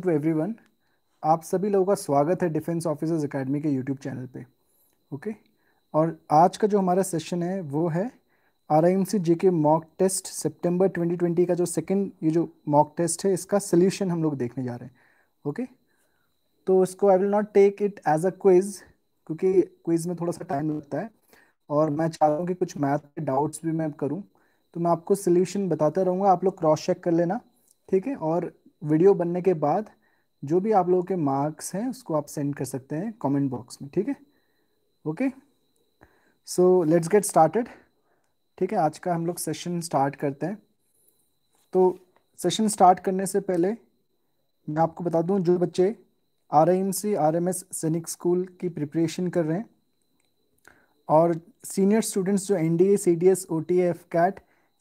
To everyone आप सभी लोगों का स्वागत है डिफेंस ऑफिसर्स एकेडमी के यूट्यूब चैनल पे ओके और आज का जो हमारा सेशन है वो है आर आई एम सी जे के मॉक टेस्ट सितंबर 2020 का जो सेकंड ये जो मॉक टेस्ट है इसका सोल्यूशन हम लोग देखने जा रहे हैं ओके तो इसको I will not take it as a quiz क्योंकि क्विज में थोड़ा सा टाइम लगता है और मैं चाह रहा हूँ कि कुछ मैथ के डाउट्स भी मैं करूँ तो मैं आपको सोल्यूशन बताता रहूँगा आप लोग क्रॉस चेक कर लेना ठीक है और वीडियो बनने के बाद जो भी आप लोगों के मार्क्स हैं उसको आप सेंड कर सकते हैं कमेंट बॉक्स में ठीक है okay so let's get started ठीक है आज का हम लोग सेशन स्टार्ट करते हैं तो सेशन स्टार्ट करने से पहले मैं आपको बता दूं जो बच्चे R I M C R M S Sainik school की प्रिपरेशन कर रहे हैं और सीनियर स्टूडेंट्स जो N D A C D S O T AFCAT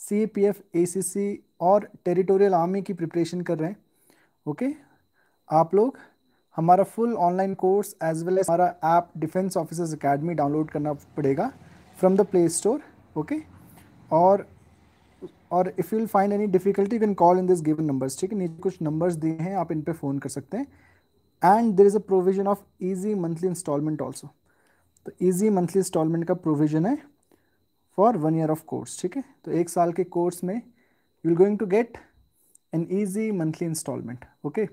C A P F A C C और टेरिटोरियल आर्मी की प्रिपरेशन कर रहे हैं ओके आप लोग हमारा full online course as well as हमारा app defence officers academy download करना पड़ेगा from the Play Store okay और और if you find any difficulty you can call in this given numbers ठीक है नीचे कुछ नंबर्स दिए हैं आप इन पर फ़ोन कर सकते हैं and there is a provision of easy monthly instalment also तो ईजी मंथली इंस्टॉलमेंट का प्रोविजन है for one year of course ठीक है तो एक साल के कोर्स में you will going to get an easy monthly instalment okay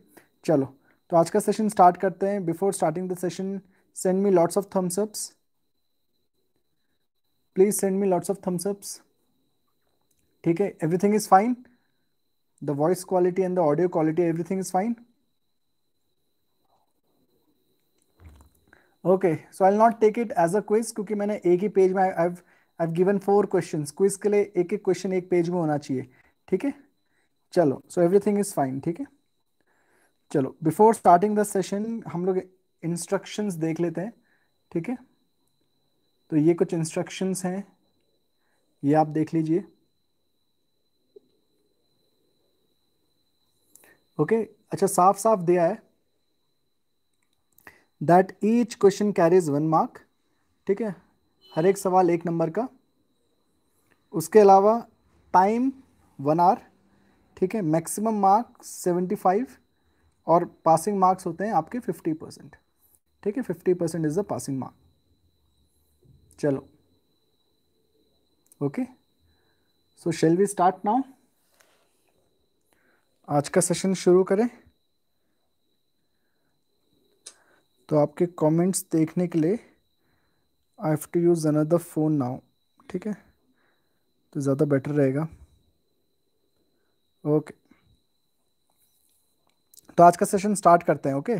चलो तो आज का सेशन स्टार्ट करते हैं before starting the session send me lots of thumbs ups please send me lots of thumbs ups ठीक है everything is fine the voice quality and the audio quality everything is fine okay so I not take it as a quiz क्योंकि मैंने एक ही page में I I given four questions quiz के लिए एक एक क्वेश्चन एक पेज में होना चाहिए ठीक है चलो सो एवरीथिंग इज फाइन ठीक है चलो बिफोर स्टार्टिंग द सेशन हम लोग इंस्ट्रक्शंस देख लेते हैं ठीक है तो ये कुछ इंस्ट्रक्शंस हैं ये आप देख लीजिए ओके okay, अच्छा साफ साफ दिया है that each question carries one mark ठीक है हर एक सवाल एक नंबर का उसके अलावा टाइम वन आवर ठीक है मैक्सिमम मार्क्स सेवेंटी फाइव और पासिंग मार्क्स होते हैं आपके फिफ्टी परसेंट ठीक है fifty percent is the passing mark चलो okay so shall we start now आज का सेशन शुरू करें तो आपके कमेंट्स देखने के लिए I have to use another phone now ठीक है तो ज़्यादा बेटर रहेगा ओके तो आज का सेशन स्टार्ट करते हैं ओके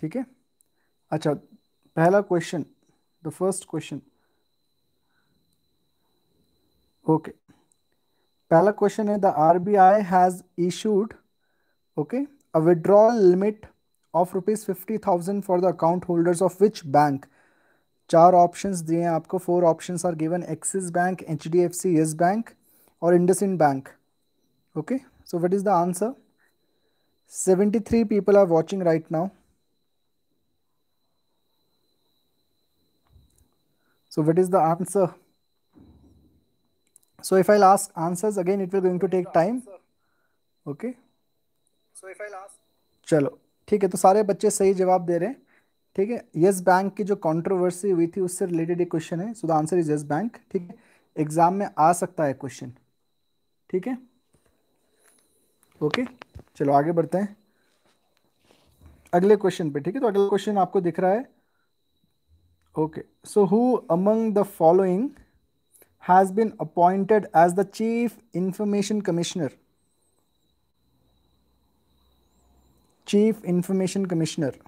ठीक है अच्छा पहला question the first question okay पहला क्वेश्चन है the RBI has issued okay a withdrawal limit of rupees fifty thousand for the account holders of which bank चार ऑप्शंस दिए हैं आपको four options are given Axis Bank H D F C Yes Bank और IndusInd bank okay so what is the answer 73 people are watching right now so what is the answer so if i'll ask answers again it will going to take time okay so if i'll ask chalo theek hai to sare bacche sahi jawab de rahe hain theek hai yes bank ki jo controversy hui thi usse related एक question hai so the answer is yes bank theek hai exam mein aa sakta hai question theek hai okay चलो आगे बढ़ते हैं अगले question पे ठीक है तो अगला क्वेश्चन आपको दिख रहा है okay so who among the following has been appointed as the chief information commissioner chief information commissioner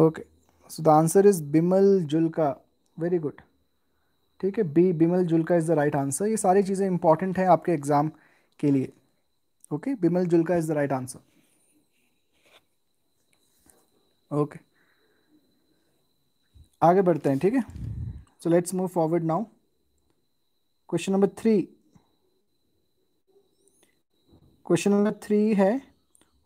okay so the answer is Bimal Julka very good ठीक है B Bimal Julka is the right answer ये सारी चीज़ें इंपॉर्टेंट हैं आपके एग्ज़ाम के लिए okay Bimal Julka is the right answer okay आगे बढ़ते हैं ठीक है so let's move forward now question number three question number three है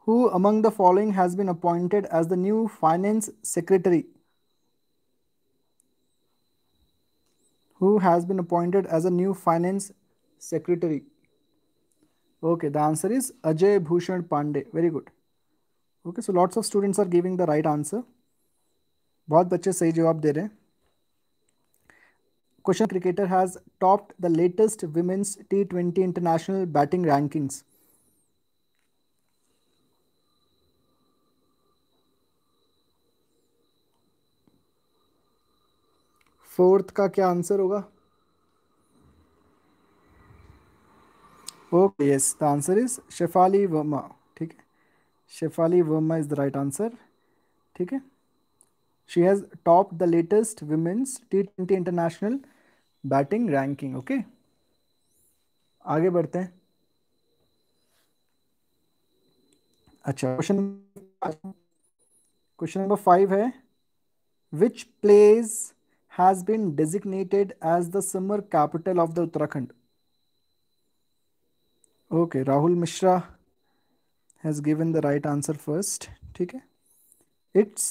who among the following has been appointed as the new finance secretary who has been appointed as a new finance secretary? Okay, the answer is Ajay Bhushan Pandey. Very good. Okay, so lots of students are giving the right answer. बहुत बच्चे सही जवाब दे रहे हैं Question cricketer has topped the latest women's T20 international batting rankings. Fourth का क्या answer होगा okay yes the answer is Shefali Verma ठीक है Shefali Verma is the right answer ठीक है she has top the latest women's T twenty international batting ranking okay आगे बढ़ते हैं अच्छा क्वेश्चन क्वेश्चन नंबर फाइव है which place has been designated as the summer capital of the Uttarakhand. Okay, Rahul Mishra has given the right answer first. ठीक है it's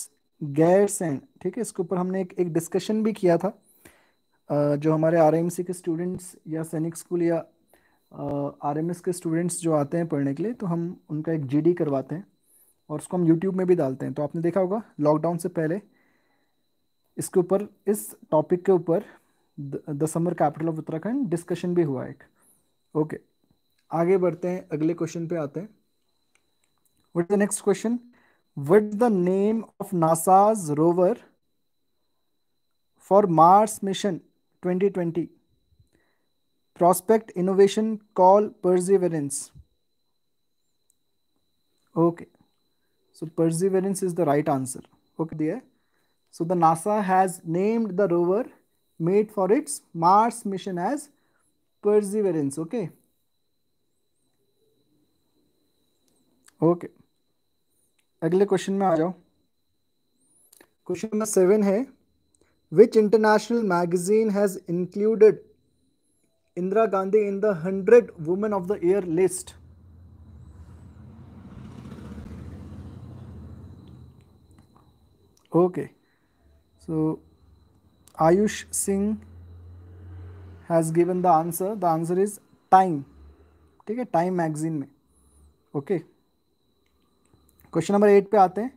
gairsen and ठीक है इसके ऊपर हमने एक एक डिस्कशन भी किया था uh, जो हमारे आर के students या सैनिक school या आर uh, के स्टूडेंट्स जो आते हैं पढ़ने के लिए तो हम उनका एक जी करवाते हैं और उसको हम यूट्यूब में भी डालते हैं तो आपने देखा होगा लॉकडाउन से पहले इसके ऊपर इस टॉपिक के ऊपर the summer capital of Uttarakhand discussion भी हुआ एक ओके okay. आगे बढ़ते हैं अगले क्वेश्चन पे आते हैं what the next question what the name of NASA's rover for Mars mission 2020 prospect innovation call perseverance okay so perseverance is the right answer okay दिया है So the NASA has named the rover made for its Mars mission as Perseverance. Okay. Okay okay. अगले question में आ जाओ question number seven है which international magazine has included Indira Gandhi in the hundred women of the year list okay okay. So Ayush Singh has given the answer. The answer is time. ठीक है Time magazine में okay question number eight पे आते हैं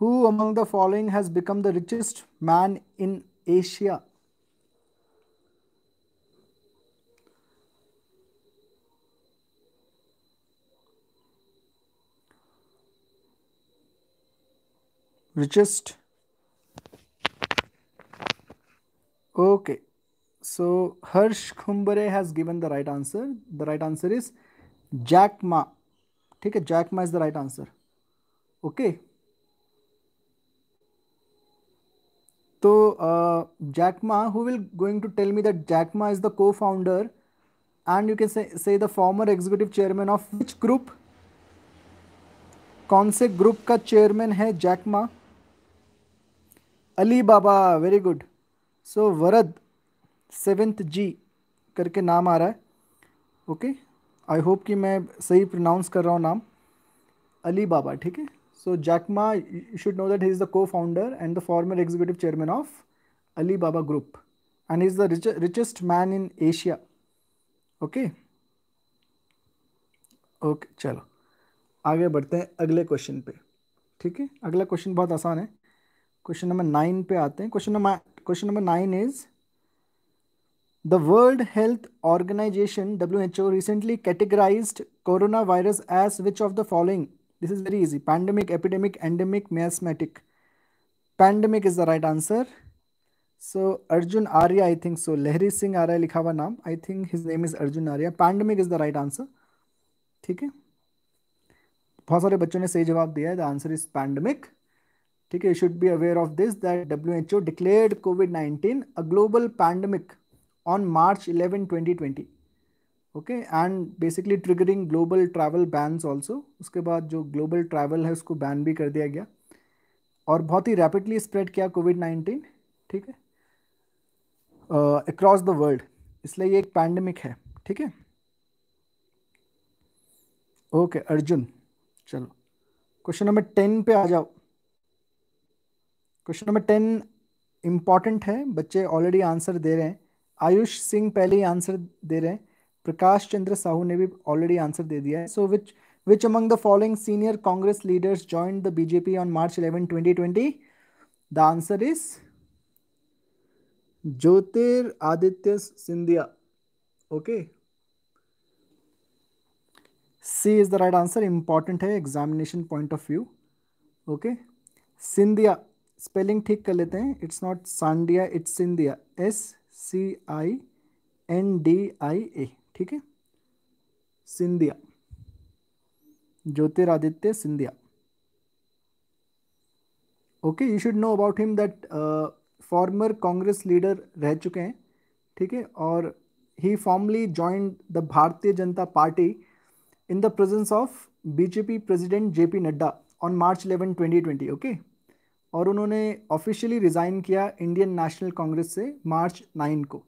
who among the following has become the richest man in Asia richest Okay, so Harsh Khumbare has given the right answer. The right answer is Jack Ma. ठीक है Jack Ma is the right answer okay तो Jack Ma who will going to tell me that Jack Ma is the co founder and you can say the former executive chairman of which group कौन से group का chairman है Jack Ma Alibaba very good so वरद seventh जी करके नाम आ रहा है ओके आई होप कि मैं सही प्रोनाउंस कर रहा हूँ नाम अली बाबा ठीक है so Jack Ma you should know that he is the co founder and the former executive chairman of Alibaba group and is the rich, richest man in Asia okay okay चलो आगे बढ़ते हैं अगले question पे ठीक है अगला question बहुत आसान है क्वेश्चन नंबर नाइन पे आते हैं question number Question number nine is The World Health Organization, WHO, recently categorized coronavirus as which of the following? This is very easy pandemic, epidemic, endemic, miasmatic. Pandemic is the right answer. So Arjun Arya, I think so. Lehri Singh Arya लिखा हुआ नाम I think his name is Arjun Arya pandemic is the right answer ठीक है बहुत सारे बच्चों ने सही जवाब दिया The answer is pandemic. ठीक है you should be aware of this that W H O declared COVID nineteen a global pandemic on March eleven twenty twenty okay and basically triggering global travel bans also उसके बाद जो global travel है उसको ban भी कर दिया गया और बहुत ही रैपिडली स्प्रेड किया कोविड नाइन्टीन ठीक है अक्रॉस द वर्ल्ड इसलिए ये एक पैंडमिक है ठीक है ओके अर्जुन चलो क्वेश्चन नंबर टेन पे आ जाओ क्वेश्चन नंबर टेन इम्पॉर्टेंट है बच्चे ऑलरेडी आंसर दे रहे हैं आयुष सिंह पहले ही आंसर दे रहे हैं प्रकाश चंद्र साहू ने भी ऑलरेडी आंसर दे दिया है so which which among the following senior Congress leaders join the BJP on March eleven twenty twenty the answer is Jyotiraditya Scindia okay C is the right answer important है examination point of view okay Scindia spelling ठीक कर लेते हैं it's not Sandia it's Scindia S C I N D I A ठीक है Scindia Jyotiraditya Scindia okay you should know about him that farmer Congress leader रह चुके हैं ठीक है और ही formally join the Bharatiya Janata Party in the presence of BJP president JP Nadda on March 11 2020 okay okay? और उन्होंने ऑफिशियली रिज़ाइन किया इंडियन नेशनल कांग्रेस से मार्च नाइन को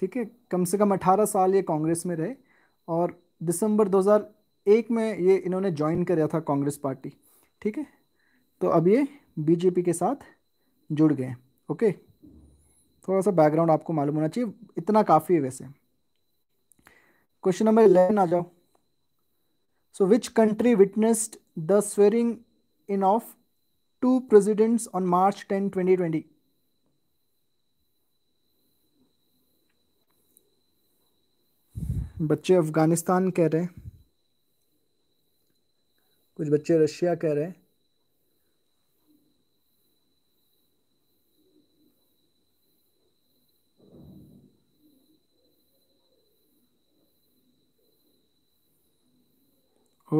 ठीक है कम से कम अठारह साल ये कांग्रेस में रहे और दिसंबर 2001 में ये इन्होंने ज्वाइन कराया था कांग्रेस पार्टी ठीक है तो अब ये बीजेपी के साथ जुड़ गए ओके थोड़ा सा बैकग्राउंड आपको मालूम होना चाहिए इतना काफ़ी है वैसे क्वेश्चन नंबर इलेवन आ जाओ so which country witnessed the swearing in of two presidents on March 10, 2020? बच्चे अफगानिस्तान कह रहे हैं कुछ बच्चे रशिया कह रहे हैं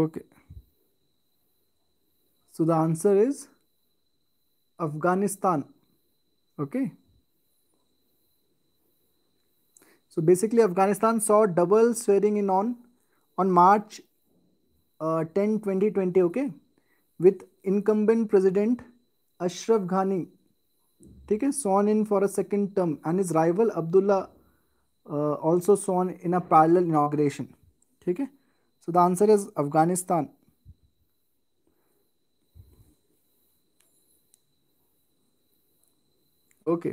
okay so the answer is Afghanistan. Okay. So basically, Afghanistan saw double swearing in on on March uh, 10, 2020. Okay, with incumbent president Ashraf Ghani. ठीक है sworn in for a second term and his rival Abdullah also sworn in a parallel inauguration ठीक है so the answer is Afghanistan okay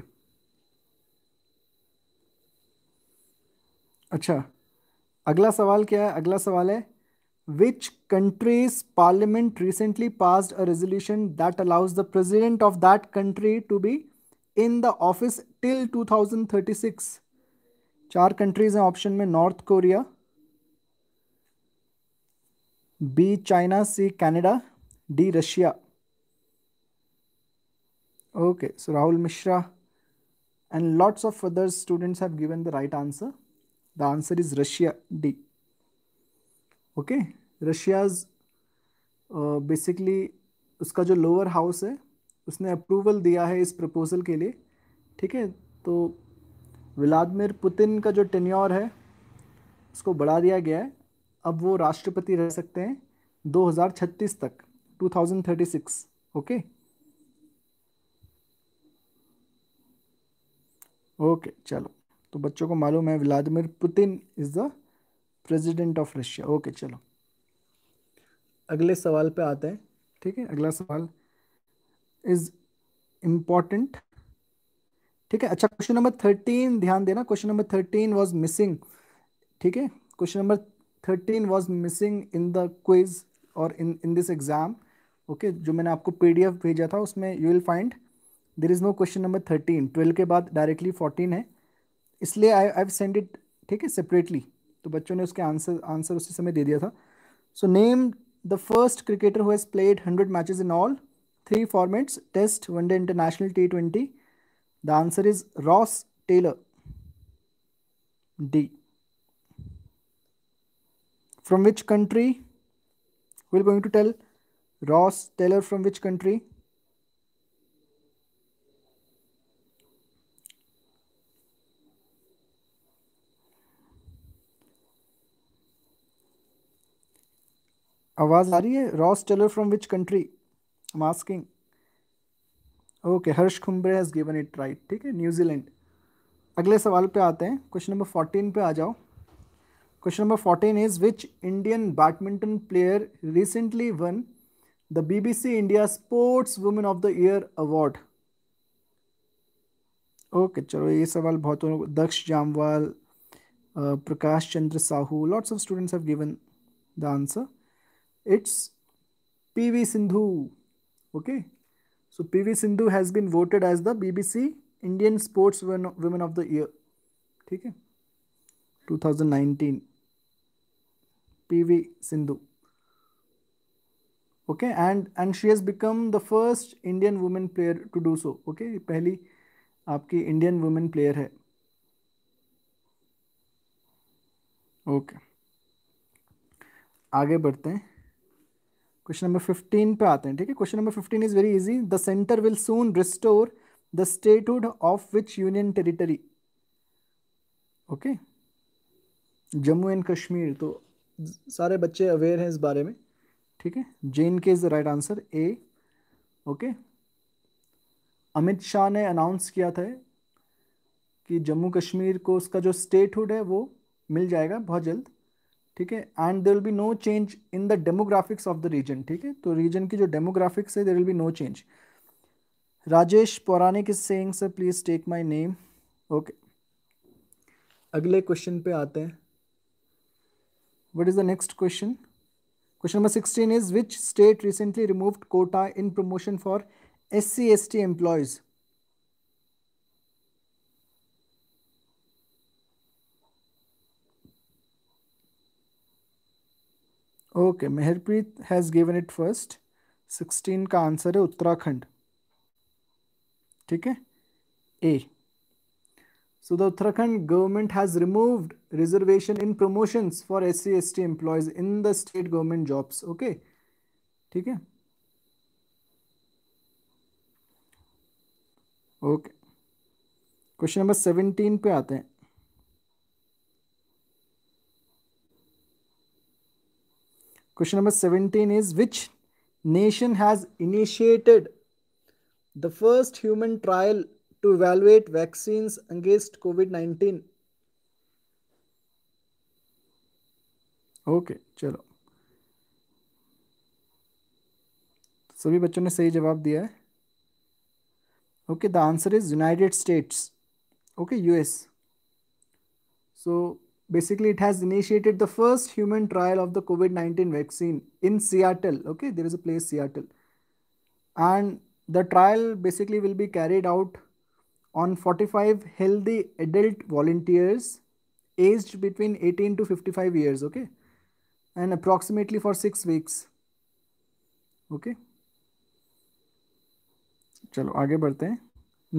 अच्छा अगला सवाल क्या है अगला सवाल है which countries parliament recently pass a resolution that allows the president of that country to be in the office till 2036 चार कंट्रीज हैं ऑप्शन में north Korea B China C Canada D Russia Okay, so Rahul Mishra and lots of other students have given the right answer. The answer is Russia D. Okay, Russia's uh, basically uska jo lower house hai usne approval diya hai is proposal ke liye theek hai to vladimir putin ka jo tenure hai usko bada diya gaya hai ab wo rashtrapati reh sakte hain 2036 tak 2036 okay? Okay चलो तो बच्चों को मालूम है Vladimir Putin is the president of Russia okay चलो अगले सवाल पे आते हैं ठीक है अगला सवाल इज इम्पॉर्टेंट ठीक है अच्छा क्वेश्चन नंबर थर्टीन ध्यान देना question number thirteen was missing ठीक है question number thirteen was missing in the quiz और in in this exam okay जो मैंने आपको पीडीएफ भेजा था उसमें you will find there is no question number thirteen twelve के बाद डायरेक्टली फोर्टीन है इसलिए आई आईव सेंड इट ठीक है सेपरेटली तो बच्चों ने उसके आंसर आंसर उसी समय दे दिया था so name the first cricketer who's played hundred matches in all three formats test one day international T twenty the answer is Ross Taylor D from which country will going to tell Ross Taylor from which country आवाज आ रही है Ross Taylor from which country masking okay Harsh Khumbre has given it right ठीक है New Zealand अगले सवाल पे आते हैं क्वेश्चन नंबर फोर्टीन पे आ जाओ question number fourteen is which Indian badminton player recently won the BBC India sports women of the year award okay चलो ये सवाल बहुत Daksh Jamwal Prakash Chandra Sahu lots of students have given the answer it's PV Sindhu. Okay, so PV Sindhu has been voted as the BBC Indian Sports Women of the Year. ठीक है 2019 PV Sindhu. Okay, and and she has become the first Indian women player to do so. Okay, पहली आपकी Indian women player है okay okay. आगे बढ़ते हैं question number fifteen पे आते हैं ठीक है question number fifteen is very easy the centre will soon restore the statehood of which union territory okay Jammu and Kashmir तो सारे बच्चे अवेयर हैं इस बारे में ठीक है J and K is the right answer A okay Amit Shah ने अनाउंस किया था कि जम्मू कश्मीर को उसका जो स्टेटहुड है वो मिल जाएगा बहुत जल्द ठीक है and there will be no change in the demographics of the region ठीक है तो रीजन की जो डेमोग्राफिक्स है there will be no change Rajesh Pauranik is saying sir please take my name okay अगले क्वेश्चन पे आते हैं what is the next question question number sixteen is which state recently removed quota in promotion for S C S T employees okay Mehrpreet has given it first sixteen का answer है उत्तराखंड ठीक है A so the Uttarakhand government has removed reservation in promotions for S C S T employees in the state government jobs okay ठीक है okay question number seventeen पे आते हैं Question number 17 is which nation has initiated the first human trial to evaluate vaccines against COVID-19? Okay चलो सभी बच्चों ने सही जवाब दिया है okay the answer is United States okay US so basically it has initiated the first human trial of the COVID-19 vaccine in Seattle. Okay, there is a place Seattle. And the trial basically will be carried out on 45 healthy adult volunteers aged between 18 to 55 years. Okay, and approximately for six weeks. Okay. चलो आगे बढ़ते हैं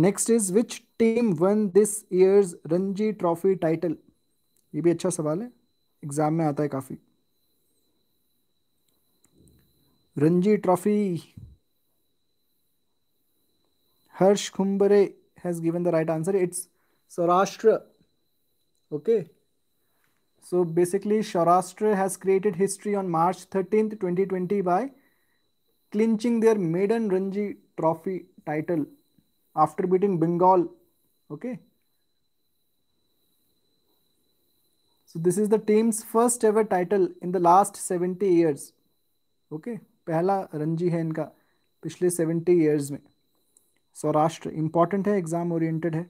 Next is which team won this year's Ranji Trophy title. ये भी अच्छा सवाल है exam में आता है काफी Ranji trophy Harsh Khumbre has given the right answer it's Saurashtra okay so basically Saurashtra has created history on March thirteen twenty twenty by clinching their maiden Ranji trophy title after beating Bengal okay okay? So this is the team's first ever title in the last 70 years. Okay, पहला रणजी है इनका पिछले 70 years में Saurashtra important है exam oriented है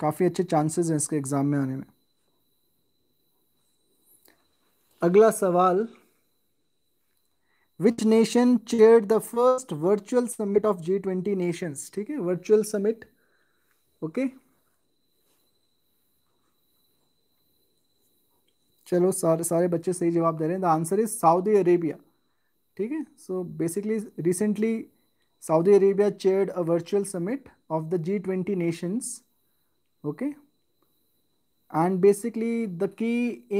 काफ़ी अच्छे chances हैं इसके एग्ज़ाम में आने में अगला सवाल which nation chair the first virtual summit of G twenty nations ठीक है वर्चुअल समिट ओके okay? चलो सारे सारे बच्चे सही जवाब दे रहे हैं the answer is Saudi Arabia ठीक है so basically recently Saudi Arabia chaired a virtual summit of the G twenty nations okay and basically the key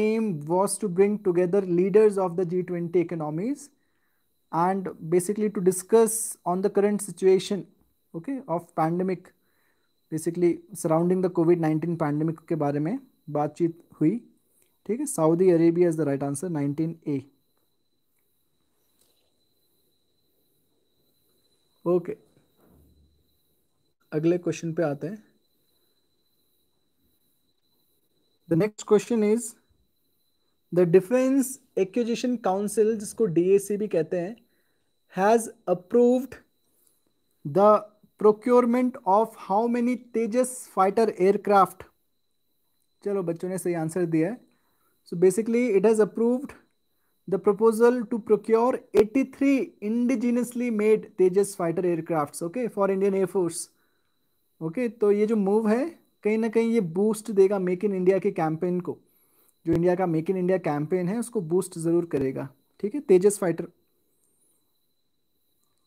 aim was to bring together leaders of the G twenty economies and basically to discuss on the current situation okay of pandemic basically surrounding the COVID nineteen pandemic के बारे में बातचीत हुई ठीक है Saudi Arabia is the right answer nineteen A okay अगले question पे आते हैं the next question is the defence acquisition council जिसको डीएसी भी कहते हैं has approved the procurement of how many Tejas fighter aircraft चलो बच्चों ने सही आंसर दिया है So basically it has approved the proposal to procure 83 indigenously made Tejas fighter aircrafts okay for Indian Air Force okay तो ये जो move है कहीं ना कहीं ये boost देगा मेक इन इंडिया के कैंपेन को जो इंडिया का मेक इन इंडिया कैंपेन है उसको बूस्ट जरूर करेगा ठीक है तेजस फाइटर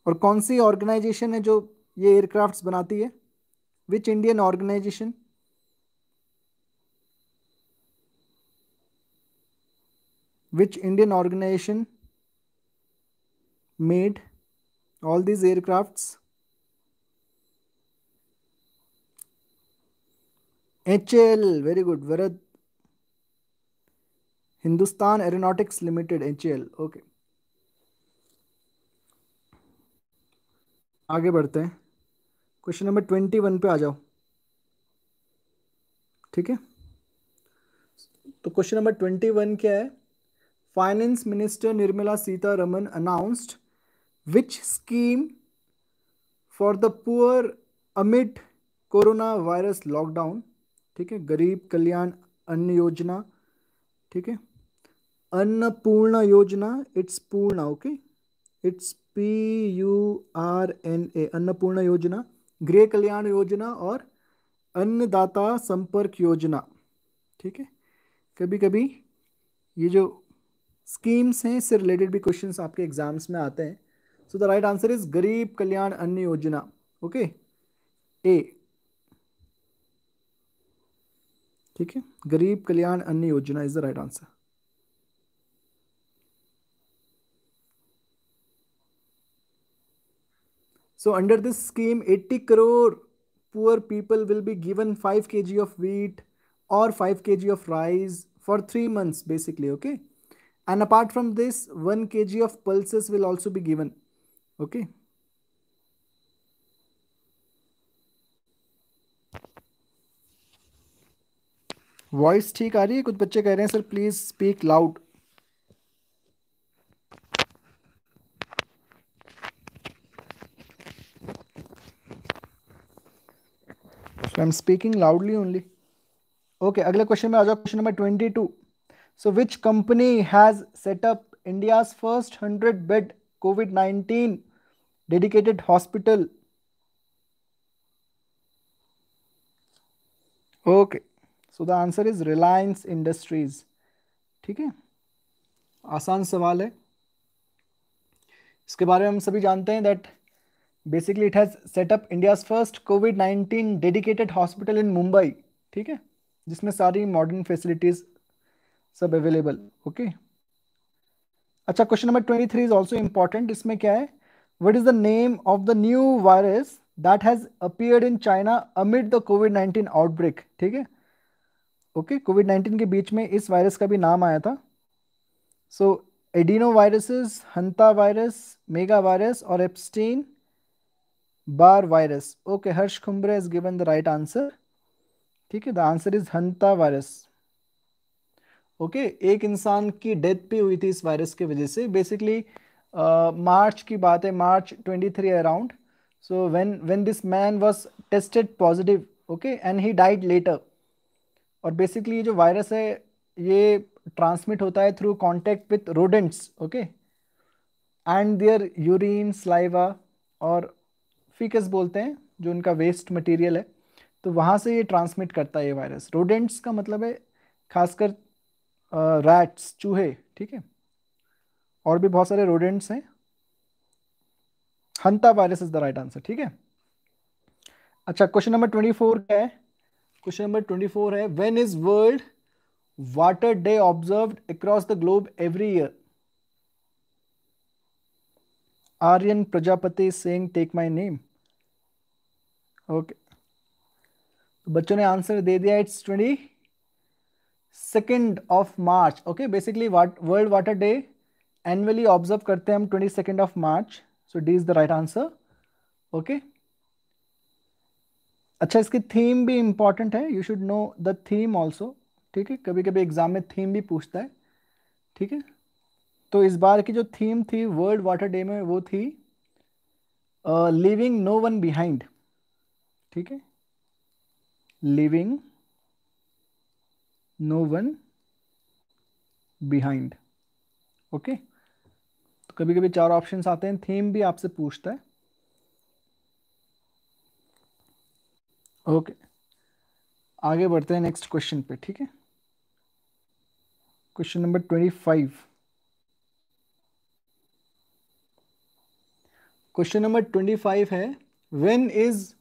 और कौन सी ऑर्गेनाइजेशन है जो ये एयरक्राफ्ट्स बनाती है which Indian organisation which Indian organization made all these aircrafts? hl very good, Varad. Hindustan Aeronautics Limited, hl okay. आगे बढ़ते हैं क्वेश्चन नंबर ट्वेंटी वन पे आ जाओ ठीक है तो क्वेश्चन नंबर ट्वेंटी वन क्या है Finance Minister Nirmala Sitaraman announced which scheme for the poor amid corona virus lockdown ठीक है गरीब कल्याण अन्न योजना ठीक है Annapurna Yojana it's Purna okay it's P U R N A Annapurna Yojana Griha कल्याण योजना और अन्नदाता संपर्क योजना ठीक है कभी कभी ये जो स्कीम्स हैं इससे रिलेटेड भी क्वेश्चंस आपके एग्जाम्स में आते हैं so the right answer is Garib Kalyan Anna योजना ओके ए ठीक है गरीब Kalyan Anna Yojana is the right answer so under this scheme eighty crore poor people will be given five K G of wheat और five K G of rice for three months basically okay and apart from this 1 kg of pulses will also be given okay voice ठीक आ रही है कुछ बच्चे कह रहे हैं sir please speak loud I am speaking loudly only okay अगले क्वेश्चन में आ जाओ question number twenty two So which company has set up India's first 100 bed COVID-19 dedicated hospital? Okay. So the answer is Reliance Industries. ठीक है आसान सवाल है इसके बारे में हम सभी जानते हैं that basically it has set up India's first COVID 19 dedicated hospital in Mumbai ठीक है जिसमें सारी मॉडर्न फैसिलिटीज सब अवेलेबल ओके अच्छा question number twenty three is also important इसमें क्या है what is the name of the new virus that has appear in China amid the COVID nineteen outbreak ठीक है ओके कोविड नाइनटीन के बीच में इस वायरस का भी नाम आया था so adenoviruses hantavirus megavirus और Epstein Barr virus okay Harsh Khumbre is given the right answer ठीक है the answer is hantavirus okay एक इंसान की डेथ भी हुई थी इस वायरस की वजह से बेसिकली uh, मार्च की बात है March 23 around so when when this man was tested positive okay and he died later और बेसिकली ये जो वायरस है ये ट्रांसमिट होता है through contact with rodents okay and their urine saliva और फीकस बोलते हैं जो उनका वेस्ट मटेरियल है तो वहाँ से ये ट्रांसमिट करता है ये वायरस रोडेंट्स का मतलब है खासकर रैट्स चूहे ठीक है और भी बहुत सारे रोडेंट्स हैं hantavirus is the right answer ठीक है अच्छा क्वेश्चन नंबर ट्वेंटी फोर क्या है क्वेश्चन नंबर ट्वेंटी फोर है when is world water day observe across the globe every year Aryan Prajapati Singh take my name okay बच्चों ने आंसर दे दिया it's twenty second of March okay basically world water day annually observe करते हैं हम twenty second of March so D is the right answer okay अच्छा इसकी theme भी इम्पॉर्टेंट है you should know the theme also ठीक है कभी कभी एग्जाम में थीम भी पूछता है ठीक है तो इस बार की जो थीम थी वर्ल्ड वाटर डे में वो थी लिविंग नो वन बिहाइंड ठीक है leaving no one behind okay okay? तो कभी कभी चार ऑप्शन आते हैं थीम भी आपसे पूछता है ओके okay. आगे बढ़ते हैं नेक्स्ट क्वेश्चन पे ठीक है question number twenty five question number twenty five है when is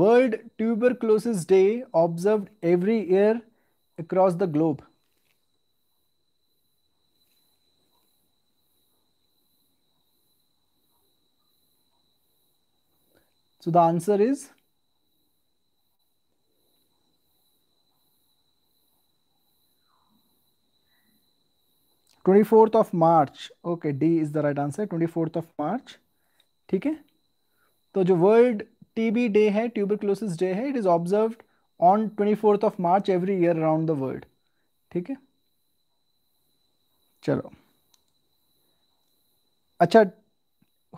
world tuberculosis day observed every year across the globe? So the answer is twenty fourth of March okay D is the right answer twenty fourth of March ठीक है तो जो world TB day है tuberculosis day है it is observed on twenty fourth of March every year around the world ठीक है चलो अच्छा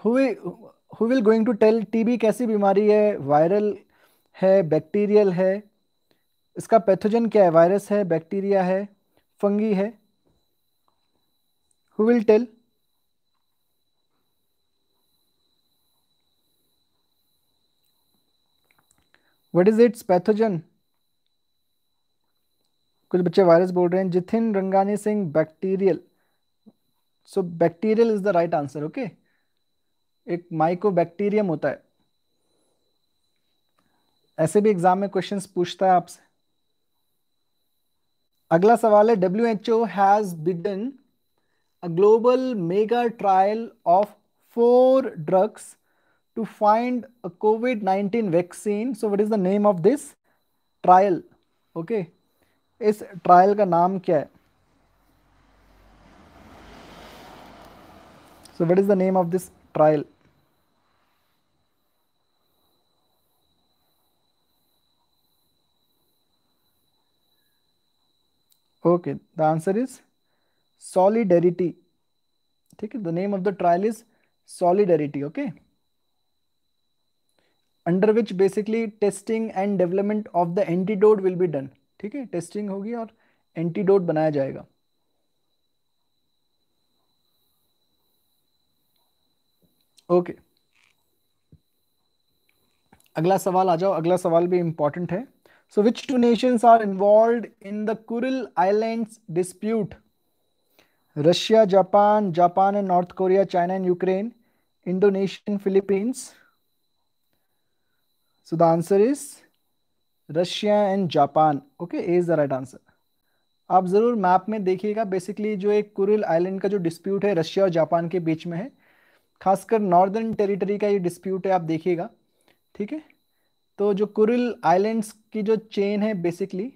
who will going to tell TB कैसी बीमारी है वायरल है बैक्टीरियल है इसका पैथोजन क्या है वायरस है बैक्टीरिया है फंगी है who will tell what is its pathogen कुछ बच्चे वायरस बोल रहे हैं Jithin Rangani Singh bacterial so bacterial is the right answer okay एक माइको बैक्टीरियम होता है ऐसे भी एग्जाम में क्वेश्चंस पूछता है आपसे अगला सवाल है W H O has bidden a global mega trial of four drugs to find a COVID 19 vaccine so what is the name of this trial? Okay. इस ट्रायल का नाम क्या है so what is the name of this trial okay the answer is solidarity ठीक है the name of the trial is solidarity okay under which basically testing and development of the antidote will be done ठीक है testing होगी और antidote बनाया जाएगा okay okay. अगला सवाल आ जाओ अगला सवाल भी इंपॉर्टेंट है so which two nations are involve in the Kuril islands dispute Russia Japan Japan and North Korea China and Ukraine Indonesian Philippines so the answer is Russia and Japan okay is the right answer आप ज़रूर map में देखिएगा basically जो एक Kuril island का जो dispute है Russia और जापान के बीच में है खासकर नॉर्दर्न टेरिटरी का ये डिस्प्यूट है आप देखिएगा ठीक है तो जो कुरिल आइलैंड्स की जो चेन है बेसिकली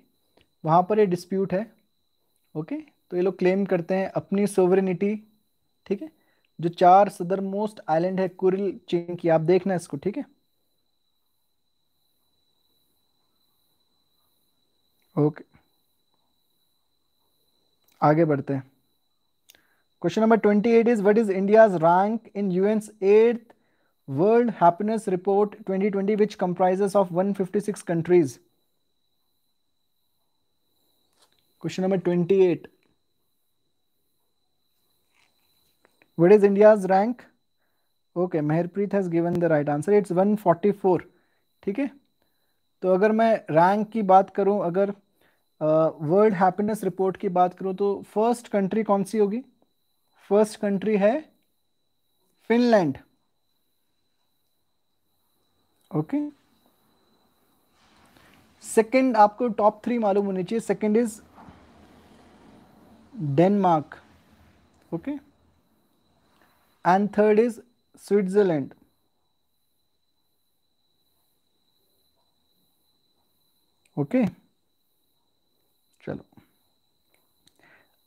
वहाँ पर ये डिस्प्यूट है ओके तो ये लोग क्लेम करते हैं अपनी सोवरेनिटी ठीक है जो चार सदर मोस्ट आइलैंड है कुरिल चेन की आप देखना इसको ठीक है ओके आगे बढ़ते हैं question number twenty eight is what is India's rank in UN's eighth world happiness report twenty twenty which comprises of one fifty six countries question number twenty eight what is what rank okay Mehrpreet has given the right answer it's one forty four ठीक है तो अगर मैं rank की बात करूं अगर world happiness report की बात करूं तो फर्स्ट कंट्री कौन सी होगी फर्स्ट कंट्री है फिनलैंड ओके सेकंड आपको टॉप थ्री मालूम होनी चाहिए second is Denmark okay and third is Switzerland okay okay.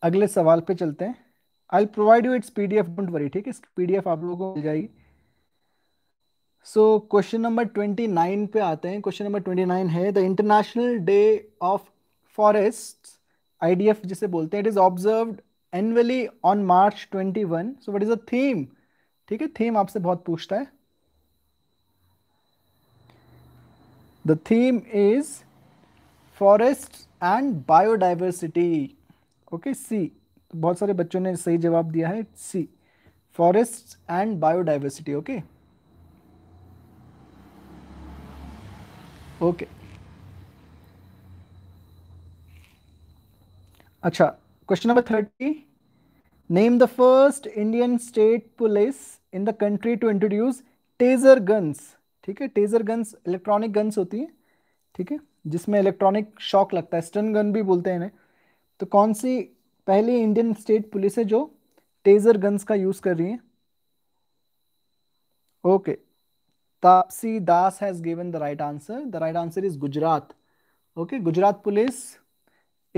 अगले सवाल पे चलते हैं I provide you it's PDF don't worry ठीक है इसकी पीडीएफ आप लोगों को मिल जाएगी so question number twenty nine पे आते हैं क्वेश्चन नंबर ट्वेंटी नाइन है the international day of forest IDF जिसे बोलते हैं it is observe annually on March twenty one so what is a theme ठीक है थीम आपसे बहुत पूछता है the theme is forest and biodiversity okay C तो बहुत सारे बच्चों ने सही जवाब दिया है C forest and biodiversity okay okay अच्छा question number thirty name the first Indian state police in the country to introduce taser guns ठीक है टेजर गन्स इलेक्ट्रॉनिक गन्स होती है ठीक है जिसमें इलेक्ट्रॉनिक शॉक लगता है स्टन गन भी बोलते हैं इन्हें तो कौन सी पहली इंडियन स्टेट पुलिस है जो टेजर गन्स का यूज कर रही है okay Tapasi Das has given the right answer the right answer is Gujarat okay Gujarat police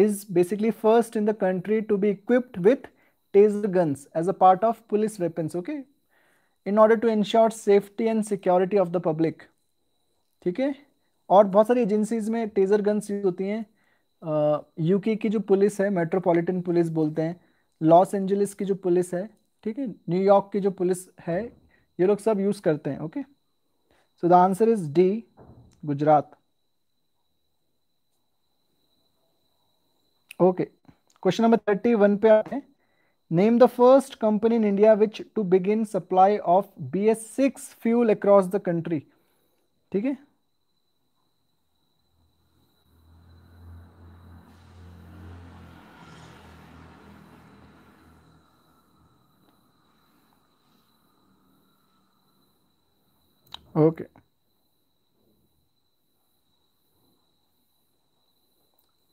is basically first in the country to be equipped with taser guns as a part of police weapons okay in order to ensure safety and security of the public ठीक है और बहुत सारी agencies में taser guns use होती हैं UK की जो पुलिस है मेट्रोपॉलिटन पुलिस बोलते हैं लॉस एंजलिस की जो पुलिस है ठीक है न्यूयॉर्क की जो पुलिस है ये लोग सब यूज़ करते हैं okay so the answer is D Gujarat okay question number thirty one पे आते हैं first company in India which to begin supply of B S six fuel across the country ठीक है okay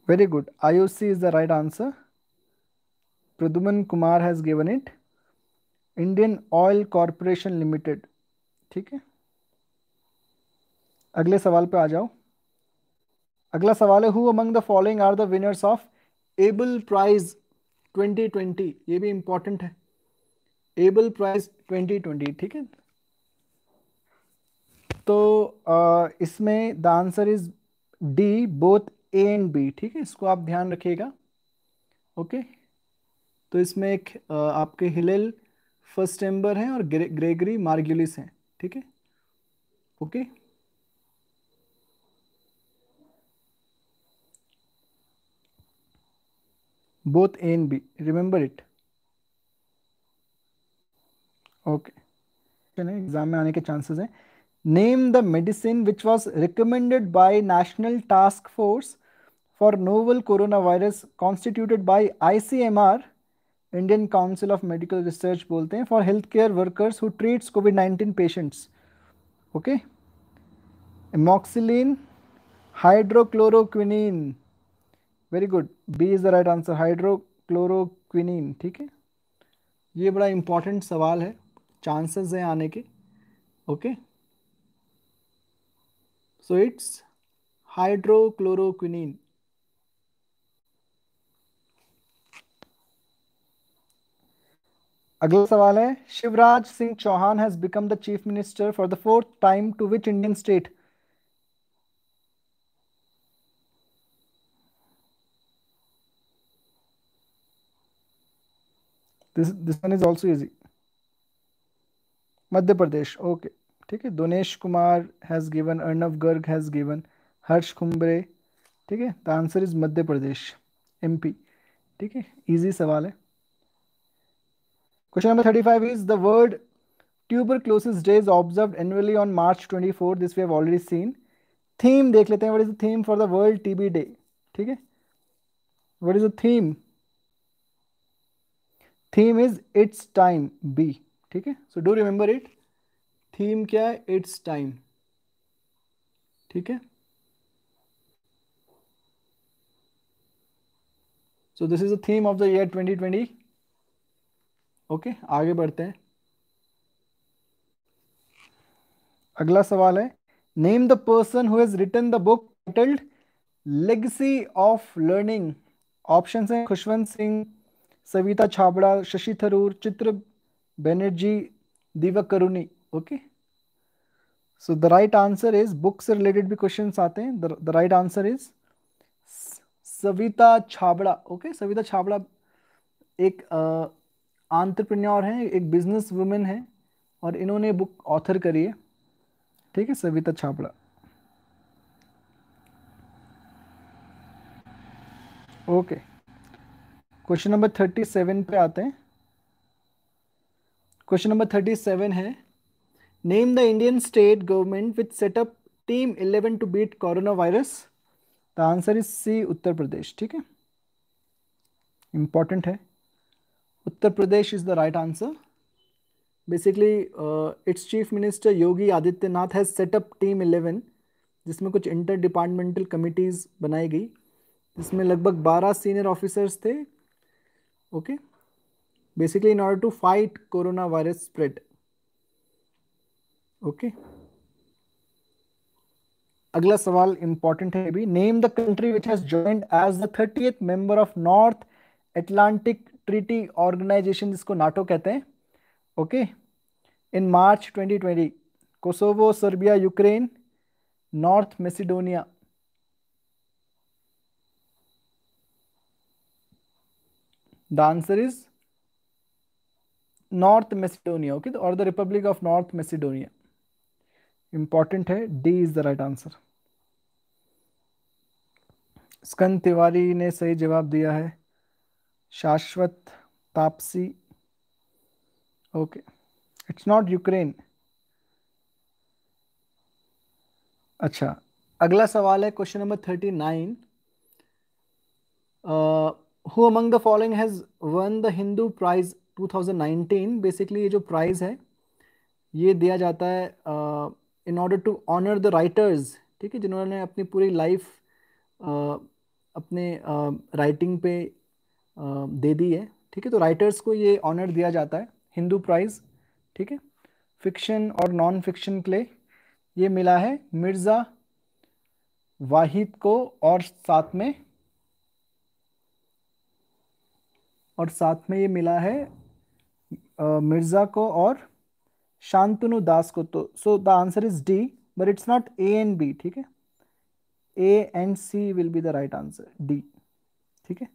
very good IOC is the right answer Praduman Kumar has given it Indian Oil Corporation Limited ठीक है अगले सवाल पे आ जाओ अगला सवाल है who among the following are the winners of Abel prize 2020 ये भी इंपॉर्टेंट है एबल प्राइज 2020 ठीक है तो uh, इसमें the answer is D both A and B ठीक है इसको आप ध्यान रखिएगा ओके तो इसमें एक uh, आपके हिलेल फर्स्ट एम्बर हैं और ग्रे, ग्रेगरी मार्गुलिस हैं ठीक है okay both A and B remember it okay exam में आने के चांसेस हैं name the medicine which was recommended by National Task Force for Novel Coronavirus constituted by ICMR, Indian Council of Medical Research bolte hain for healthcare workers who treats COVID-19 patients. Okay. Amoxicillin, hydrochloroquinine. Very good. B is the right answer. Hydrochloroquinine. ठीक है ये बड़ा important सवाल है chances हैं आने के okay okay? so it's hydrochloroquinine अगला सवाल है Shivraj Singh Chouhan has become the chief minister for the fourth time to which Indian state this this one is also easy Madhya Pradesh okay okay. ठीक है Donesh Kumar has given Arnav Garg has given Harsh Khumbre ठीक है the answer is Madhya Pradesh M P ठीक है easy सवाल है question number thirty five is the world tuberculosis day is observe annually on March twenty four this we have already seen theme देख लेते हैं what is the theme for the world TB day ठीक है what is the theme theme is it's time B ठीक है so do remember it theme क्या है it's time ठीक है so this is the theme of the year 2020 okay आगे बढ़ते हैं अगला सवाल है name the person who has written the book titled legacy of learning option हैं Khushwant Singh Savita Chhabra Shashi Tharoor Chitra Banerjee Deepak Karuni okay okay? So the right answer is book से रिलेटेड भी question आते हैं. The right answer is Savita Chhabra. Okay, Savita Chhabra एक आंट्रप्रन्योर uh, हैं, एक बिजनेस वुमेन है और इन्होंने बुक ऑथर करी है. ठीक है Savita Chhabra. Okay question number thirty seven पे आते हैं क्वेश्चन नंबर थर्टी सेवन है Name the Indian state government which set up team 11 to beat coronavirus. The answer is C Uttar Pradesh. ठीक है Important है Uttar Pradesh is the right answer. Basically, uh, its chief minister Yogi Adityanath has set up team 11 जिसमें कुछ inter departmental committees बनाई गई जिसमें लगभग 12 senior officers थे okay basically in order to fight corona virus spread okay अगला सवाल important है भी name the country which has joined as the thirty member of North Atlantic Treaty Organization जिसको नाटो कहते हैं okay in March 2020 Kosovo Serbia Ukraine North Macedonia the answer is North Macedonia okay और the Republic of North Macedonia important है D is the right answer स्कंद तिवारी ने सही जवाब दिया है Shashwat Tapasi okay it's not Ukraine अच्छा अगला सवाल है question number thirty nine who among the following has won the Hindu prize 2019 basically ये जो प्राइज़ है ये दिया जाता है uh, in order to honour the writers ठीक है जिन्होंने अपनी पूरी लाइफ अपने राइटिंग पे दे दी है ठीक है तो राइटर्स को ये ऑनर दिया जाता है हिंदू प्राइज ठीक है फिक्शन और नॉन फिक्शन के लिए ये मिला है मिर्ज़ा वाहिद को और साथ में और साथ में ये मिला है मिर्ज़ा को और शांतनु दास को तो so the answer is D but it's not A and B ठीक है A and C will be the right answer D ठीक है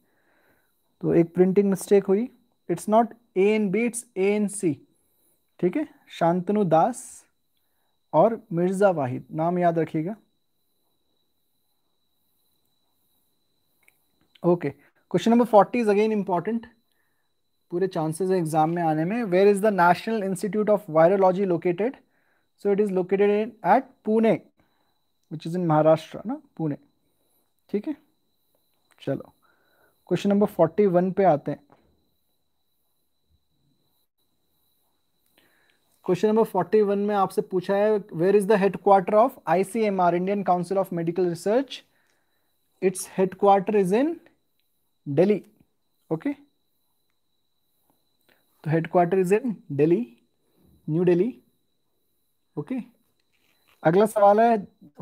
तो एक प्रिंटिंग मिस्टेक हुई it's not A and B it's A and C ठीक है शांतनु दास और मिर्ज़ा वाहिद नाम याद रखिएगा okay question number forty is again important पूरे चांसेस है एग्जाम में आने में where is the National Institute of Virology located so it is located in at Pune which is in Maharashtra ना पुणे ठीक है चलो क्वेश्चन नंबर फोर्टी वन पे आते हैं क्वेश्चन नंबर फोर्टी वन में आपसे पूछा है where is the headquarter of ICMR Indian Council of Medical Research it's headquarter is in Delhi okay okay? तो headquarter is in Delhi New Delhi okay अगला सवाल है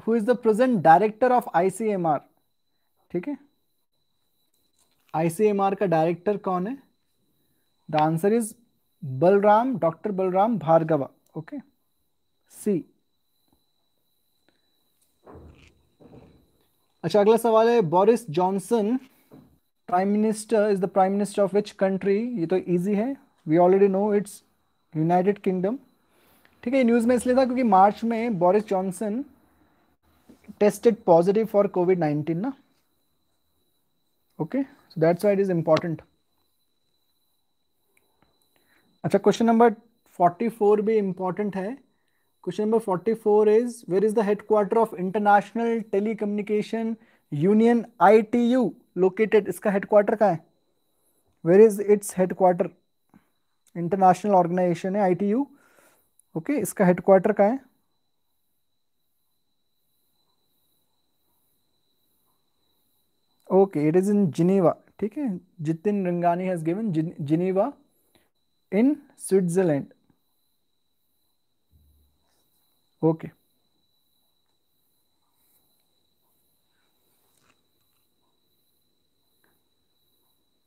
who is the present director of ICMR ठीक है आईसीएमआर का डायरेक्टर कौन है the answer is Balram doctor Balram Bhargava okay C अच्छा अगला सवाल है Boris Johnson prime minister is the prime minister of which country ये तो इजी है we already know it's United Kingdom ठीक है ये न्यूज़ में इसलिए था क्योंकि मार्च में Boris Johnson tested positive for covid nineteen ना okay so that's why it is important अच्छा क्वेश्चन नंबर फोर्टी फोर भी इम्पॉर्टेंट है question number forty four is where is the headquarter of International Telecommunication Union I T U located इसका headquarter कहाँ है where is its headquarter international organization है ITU okay इसका headquarter का है okay it is in Geneva ठीक है Jitin रंगानी has given Geneva in Switzerland okay okay.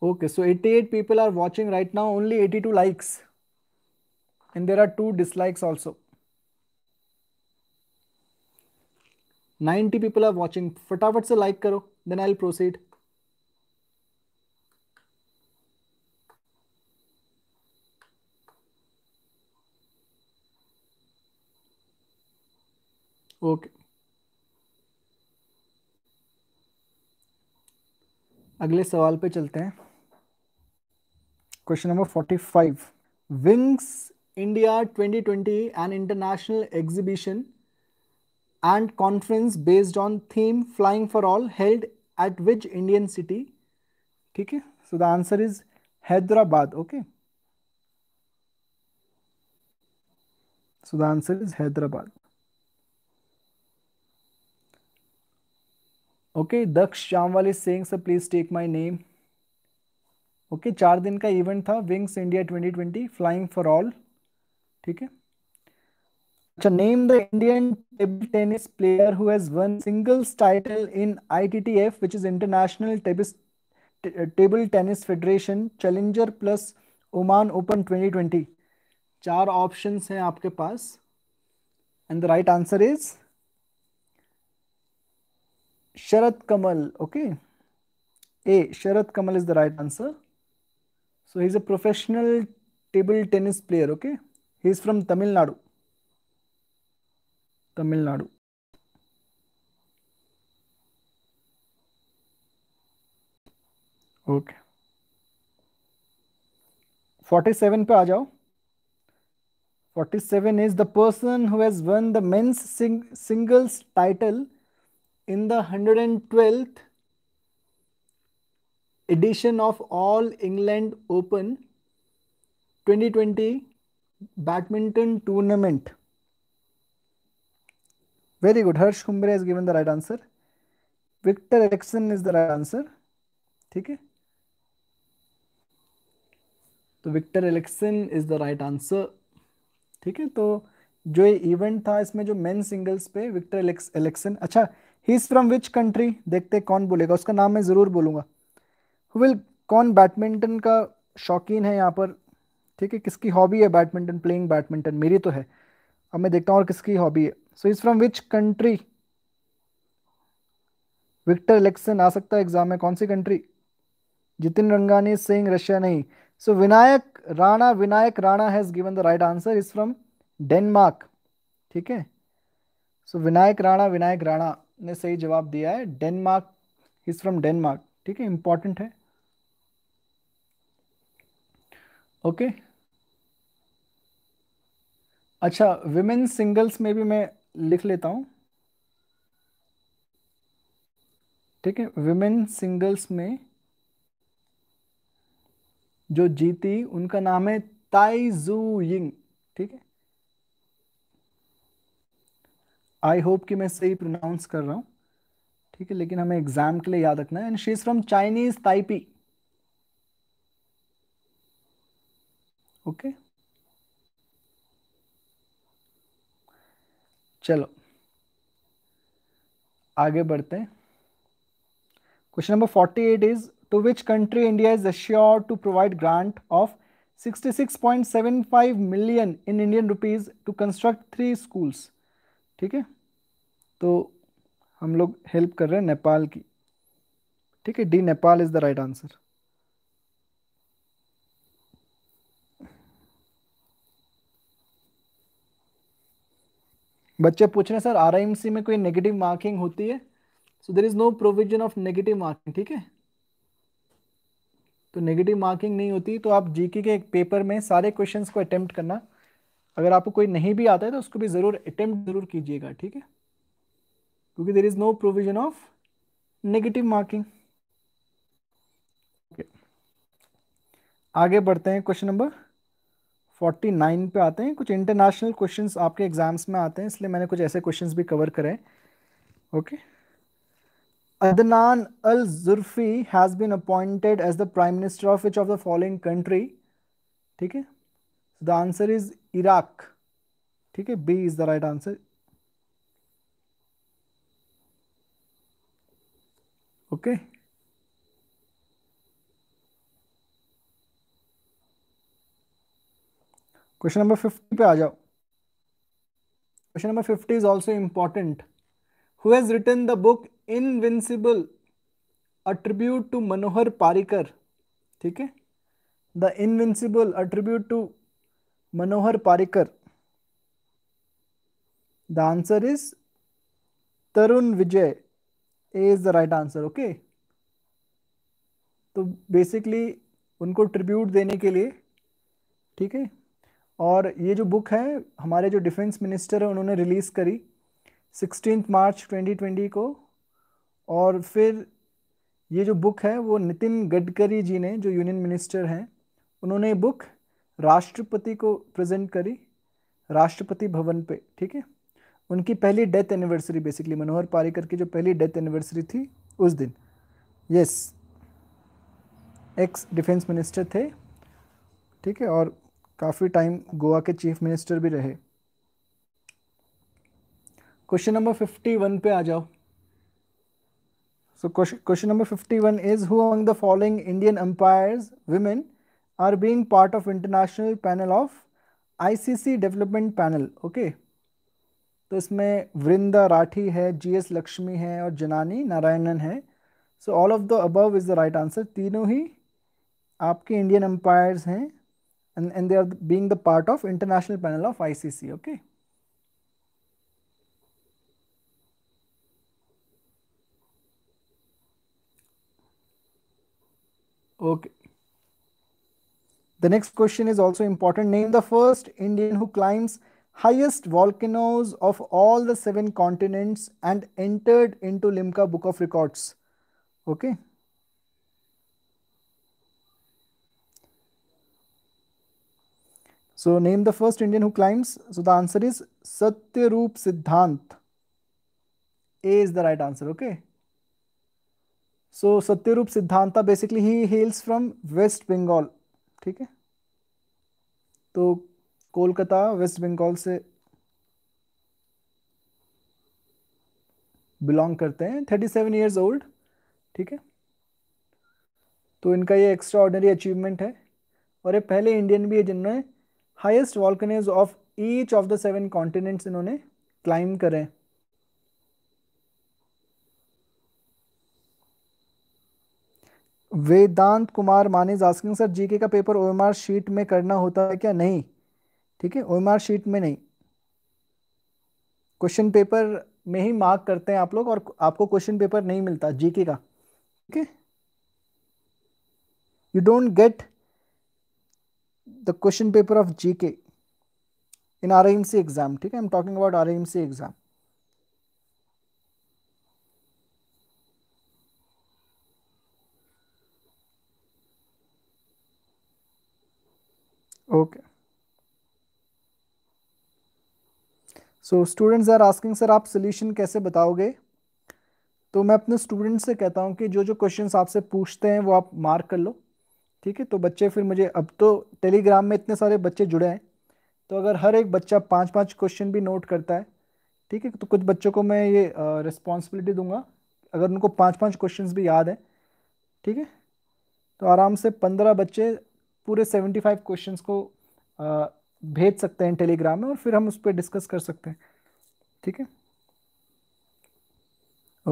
Okay, so 88 people are watching right now, only 82 likes. And there are two dislikes also. 90 people are watching. फटाफट से like करो, then I'll proceed. Okay. अगले सवाल पे चलते हैं Question number 45. Wings India 2020, an international exhibition and conference based on theme Flying for All held at which Indian city? Okay. So the answer is Hyderabad. Okay. So the answer is Hyderabad. Okay, Daksh shamwal is saying, sir, please take my name. Okay चार दिन का event था Wings India 2020 flying for all ठीक है अच्छा name the Indian table tennis player who has won singles title in ITTF which is international table tennis Federation challenger plus Oman open 2020 चार options हैं आपके पास and the right answer is Sharath Kamal okay A Sharath Kamal is the right answer So he is a professional table tennis player. Okay. is from Tamil Nadu. Tamil Nadu. Okay. 47 pe 47 is the person who has won the men's sing singles title in the 112th edition of All England Open 2020 badminton tournament. Very good. Harsh Kumbre has given the right answer. Victor Erickson is the right answer. theek hai तो Victor इलेक्सन is the right answer ठीक है तो जो ये इवेंट था इसमें जो मेन सिंगल्स पे विक्टर इलेक्सन अच्छा ही इज फ्रॉम विच कंट्री देखते कौन बोलेगा उसका नाम मैं जरूर बोलूंगा विल कौन बैडमिंटन का शौकीन है यहाँ पर ठीक है किसकी हॉबी है बैडमिंटन प्लेइंग बैडमिंटन मेरी तो है अब मैं देखता हूँ और किसकी हॉबी है so is from which country Victor इलेक्शन आ सकता है एग्जाम में कौन सी कंट्री जितिन रंगानी सिंह रशिया नहीं so so, Vinayak Rana Vinayak Rana has given the right answer is from Denmark ठीक है सो विनायक राणा विनायक राणा ने सही जवाब दिया है डेनमार्क इज फ्रॉम डेनमार्क ठीक है इंपॉर्टेंट है ओके अच्छा विमेन सिंगल्स में भी मैं लिख लेता हूं ठीक है विमेन सिंगल्स में जो जीती उनका नाम है ताई जू यिंग ठीक है आई होप कि मैं सही प्रोनाउंस कर रहा हूं ठीक है लेकिन हमें एग्जाम के लिए याद रखना है and she is from Chinese Taipei okay चलो आगे बढ़ते हैं question number forty eight is to which country India is assure to provide grant of 66.75 million in Indian rupees to construct three schools ठीक है तो हम लोग हेल्प कर रहे हैं नेपाल की ठीक है D Nepal is the right answer बच्चे पूछ रहे हैं सर आर में कोई नेगेटिव मार्किंग होती है so there is no provision of negative marking ठीक है तो नेगेटिव मार्किंग नहीं होती तो आप जीके के एक पेपर में सारे क्वेश्चन को अटेम्प्ट करना अगर आपको कोई नहीं भी आता है तो उसको भी ज़रूर अटेम्प्ट ज़रूर कीजिएगा ठीक है क्योंकि there is no provision of negative marking आगे बढ़ते हैं क्वेश्चन नंबर फोर्टी नाइन पे आते हैं कुछ इंटरनेशनल क्वेश्चंस आपके एग्जाम्स में आते हैं इसलिए मैंने कुछ ऐसे क्वेश्चंस भी कवर करे हैं okay Adnan Al Zurfi has been appointed as the prime minister of which of the following country ठीक है द आंसर इज इराक ठीक है B is the right answer okay question number fifty पे आ जाओ question number fifty is also important who has written the book invincible attribute to Manohar Parrikar ठीक है the invincible attribute to Manohar Parrikar the answer is Tarun Vijay is the right answer okay तो basically उनको tribute देने के लिए ठीक है और ये जो बुक है हमारे जो डिफेंस मिनिस्टर है उन्होंने रिलीज़ करी सिक्सटीन मार्च 2020 को और फिर ये जो बुक है वो नितिन गडकरी जी ने जो यूनियन मिनिस्टर हैं उन्होंने ये बुक राष्ट्रपति को प्रेजेंट करी राष्ट्रपति भवन पे ठीक है उनकी पहली death anniversary basically Manohar Parrikar की जो पहली डेथ एनिवर्सरी थी उस दिन यस एक्स डिफेंस मिनिस्टर थे ठीक है और काफी टाइम गोवा के चीफ मिनिस्टर भी रहे क्वेश्चन नंबर फिफ्टी वन पे आ जाओ so question question number fifty one is who among the following Indian umpires women are being part of international panel of ICC development panel okay तो इसमें वृंदा राठी है GS Lakshmi है और जनानी नारायणन है so all of the above is the right answer तीनों ही आपके Indian umpires हैं and, and they are being the part of international panel of ICC. Okay. Okay. The next question is also important. Name the first Indian who climbs highest volcanoes of all the seven continents and entered into Limca Book of Records. Okay. So name the first Indian who climbs. So the answer is Satyaroop Siddhant. A is the right answer, okay? So Satyaroop Siddhanta, basically he hails from West Bengal, ठीक है? तो Kolkata waste Bengal से belong करते हैं thirty seven years old ठीक है तो इनका ये एक्स्ट्रा ऑर्डनरी अचीवमेंट है और ये पहले इंडियन भी है जिन्होंने highest volcanoes of each of the seven continents इन्होंने क्लाइम करें Vedant Kumar Mane asking sir GK का पेपर ओएमआर शीट में करना होता है क्या नहीं ठीक है ओएमआर शीट में नहीं क्वेश्चन पेपर में ही मार्क करते हैं आप लोग और आपको क्वेश्चन पेपर नहीं मिलता जीके का ठीक है you don't get question paper of G K in the M C exam ठीक in RIMC exam. Okay, I'm talking M C exam okay so students are asking sir आप solution कैसे बताओगे तो मैं अपने स्टूडेंट से कहता हूँ कि जो जो क्वेश्चंस आपसे पूछते हैं वो आप मार्क कर लो ठीक है तो बच्चे फिर मुझे अब तो टेलीग्राम में इतने सारे बच्चे जुड़े हैं तो अगर हर एक बच्चा पाँच पाँच क्वेश्चन भी नोट करता है ठीक है तो कुछ बच्चों को मैं ये रिस्पॉन्सिबिलिटी दूंगा अगर उनको पाँच पाँच क्वेश्चन भी याद हैं ठीक है तो आराम से पंद्रह बच्चे पूरे सेवेंटी फाइव क्वेश्चन को आ, भेज सकते हैं टेलीग्राम में और फिर हम उस पर डिस्कस कर सकते हैं ठीक है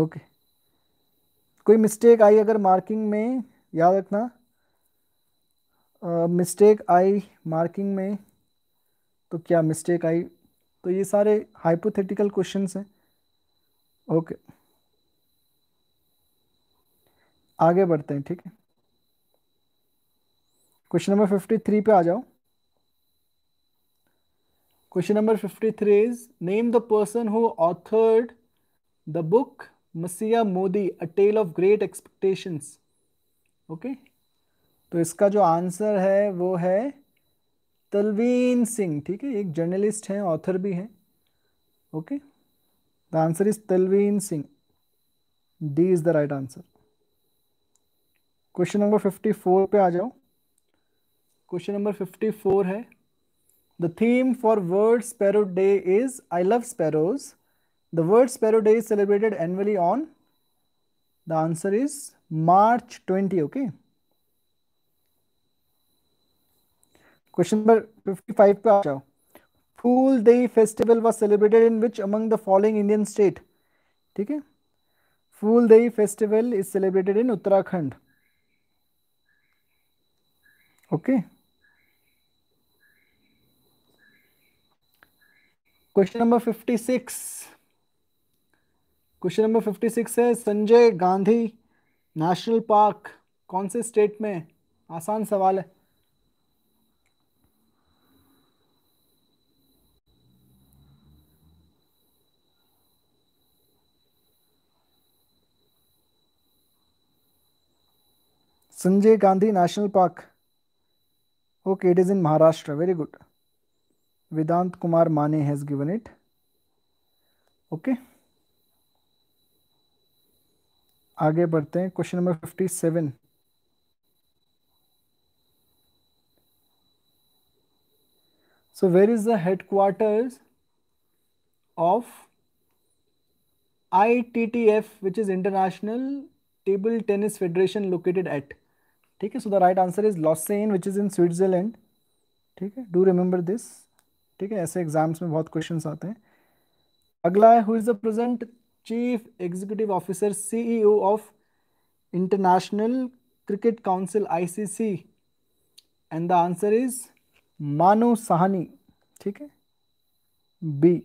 ओके कोई मिस्टेक आई अगर मार्किंग में याद रखना मिस्टेक आई मार्किंग में तो क्या मिस्टेक आई तो ये सारे हाइपोथेटिकल क्वेश्चंस हैं ओके आगे बढ़ते हैं ठीक है क्वेश्चन नंबर फिफ्टी थ्री पे आ जाओ question number fifty three is name the person who authored the book messiah Modi a tale of great expectations okay तो इसका जो आंसर है वो है तलवीन सिंह ठीक है एक जर्नलिस्ट हैं ऑथर भी हैं okay the answer is Tavleen Singh D is the right answer question number fifty four पे आ जाओ क्वेश्चन नंबर फिफ्टी फोर है the theme for world sparrow day is I love sparrows the world sparrow day is celebrated annually on the answer is March twenty okay question number 55 पे आ जाओ Phool Dei festival was celebrated in which among the following Indian state ठीक है Phool Dei festival is celebrated in Uttarakhand okay question number 56 question number 56 है Sanjay Gandhi national park कौन से state में आसान सवाल है Sanjay Gandhi national park okay it is in Maharashtra very good Vedant Kumar Mane has given it okay आगे बढ़ते हैं question number fifty seven so where is the headquarters of I T T F which is international table tennis federation located at ठीक है so the right answer is Lausanne which is in Switzerland ठीक है do remember this ठीक है ऐसे exams में बहुत question आते हैं अगला है who is the present chief executive officer CEO of international cricket council ICC and the answer is Manu Sawhney ठीक है बी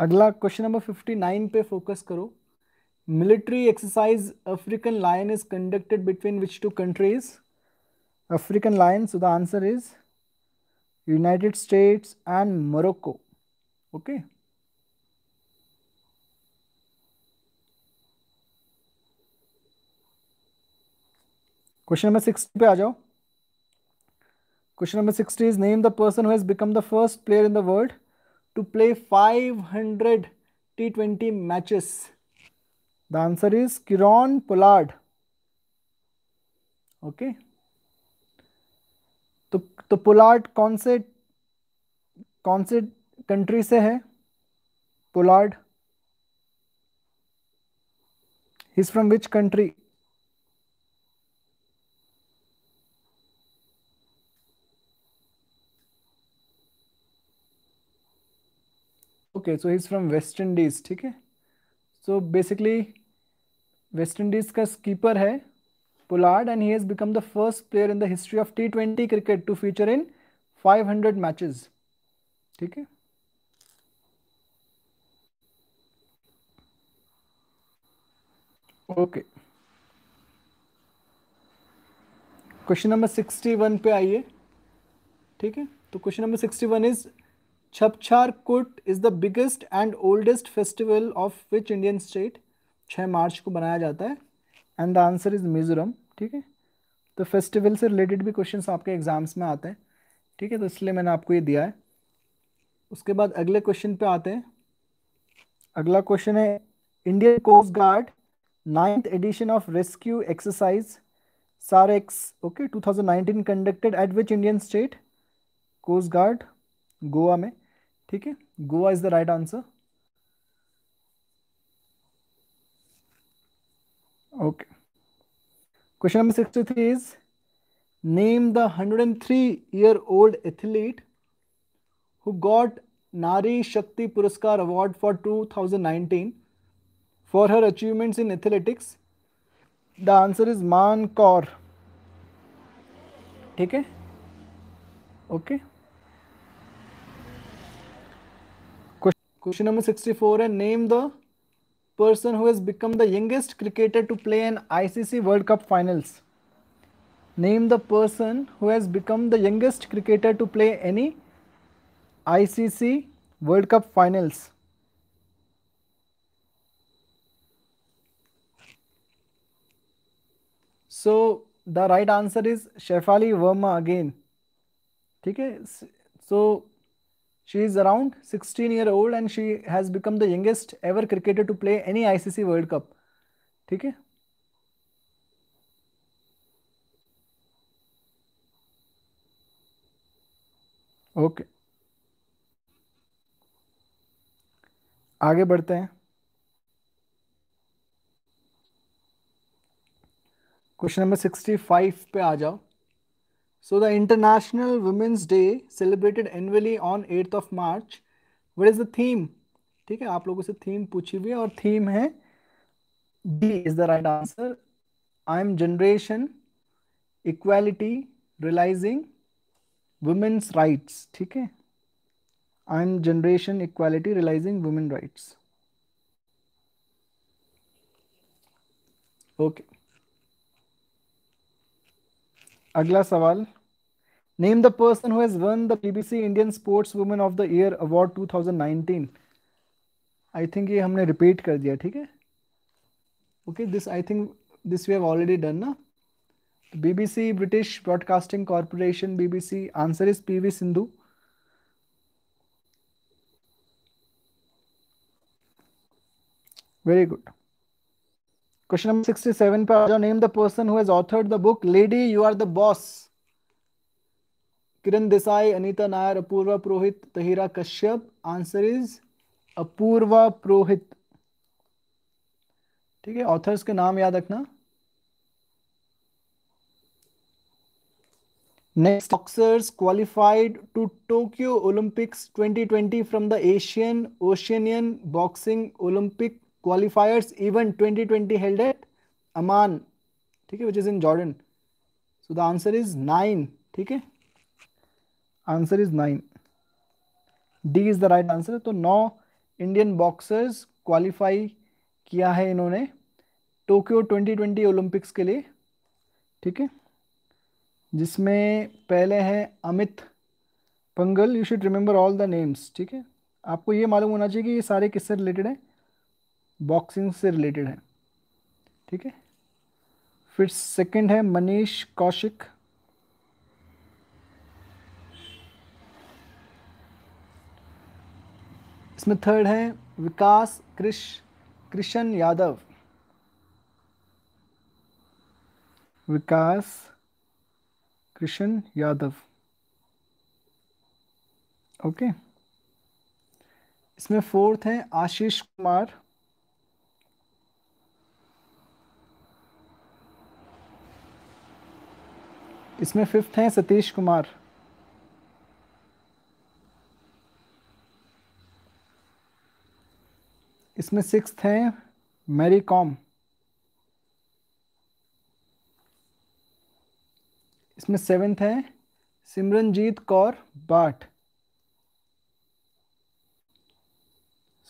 अगला क्वेश्चन नंबर फिफ्टी नाइन पे फोकस करो military exercise African Lion is conducted between which two countries? African Lion. So the answer is United States and Morocco. Okay. Question number 60 pe ajao. Question number 60 is name the person who has become the first player in the world to play 500 T20 matches. The answer is Kieron Pollard okay तो तो Pollard कौन से कौन से country से है Pollard is from which country okay so is from West Indies ठीक है सो बेसिकली वेस्ट इंडीज का स्कीपर है Pollard and he has become the first player in the history of T twenty cricket to feature in 500 matches ठीक है okay question number 61 पे आइए ठीक है तो question number 61 is Chapchar Kut is the biggest and oldest festival of which Indian state छः मार्च को बनाया जाता है and the answer is Mizoram ठीक है तो फेस्टिवल से रिलेटेड भी क्वेश्चंस आपके एग्ज़ाम्स में आते हैं ठीक है तो इसलिए मैंने आपको ये दिया है उसके बाद अगले क्वेश्चन पे आते हैं अगला क्वेश्चन है Indian coast guard ninth edition of rescue exercise SAREX okay to conducted at which Indian state coast guard Goa में ठीक है Goa is the right answer Okay. Question number 63 is Name the 103 year old athlete who got Nari Shakti Puraskar Award for 2019 for her achievements in athletics. The answer is Man Kaur. ठीक है okay question number 64 है name the person who has become the youngest cricketer to play an ICC World Cup finals. Name the person who has become the youngest cricketer to play any ICC World Cup finals. So the right answer is Shefali Verma again. Okay, so She is around 16 year old and she has become the youngest ever cricketer to play any ICC World Cup. theek hai okay आगे बढ़ते हैं question number sixty five पे आ जाओ So the International Women's Day celebrated annually on 8th of March. What is the theme? ठीक है आप लोगों से थीम पूछी हुई है और थीम है D is the right answer I am generation equality realizing women's rights ठीक है I am generation equality realizing women rights okay अगला सवाल name the person who won the BBC Indian sports women of the year award 2019 I think ये हमने repeat कर दिया ठीक है okay this I think this we have already done ना BBC British Broadcasting Corporation BBC answer is PV Sindhu very good question number 67 पे आ जाओ name the person who has authored the book lady you are the boss Kiran Desai Anita Nair Apurva Purohit Tahira Kashyap answer is Apurva Purohit ठीक है authors के नाम याद रखना next boxers qualified to Tokyo Olympics 2020 from the Asian Oceanian boxing Olympic qualifiers event 2020 held at Amman ठीक है which is in Jordan so the answer is nine ठीक है answer is nine D is the right answer तो नौ Indian boxers qualify किया है इन्होंने Tokyo 2020 Olympics के लिए ठीक है जिसमें पहले है Amit Panghal you should remember all the names ठीक है आपको ये मालूम होना चाहिए कि ये सारे किससे रिलेटेड हैं बॉक्सिंग से रिलेटेड है ठीक है फिर सेकंड है मनीष कौशिक इसमें थर्ड है विकास कृष कृष्ण यादव विकास कृष्ण यादव ओके इसमें फोर्थ है आशीष कुमार इसमें फिफ्थ हैं सतीश कुमार इसमें सिक्स हैं मैरी कॉम इसमें सेवेंथ है सिमरनजीत कौर बाट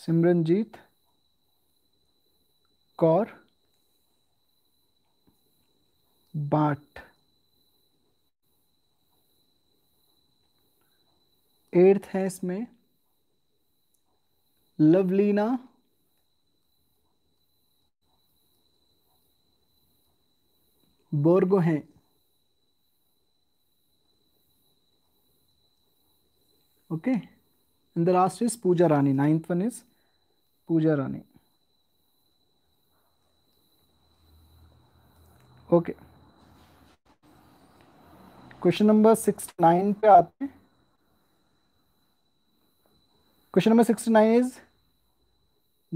सिमरनजीत कौर बाट एट्थ है इसमें लवलीना बोर्गो हैं okay in the last is Pooja Rani ninth one is Pooja Rani okay question number six nine पे आते हैं question number sixty nine is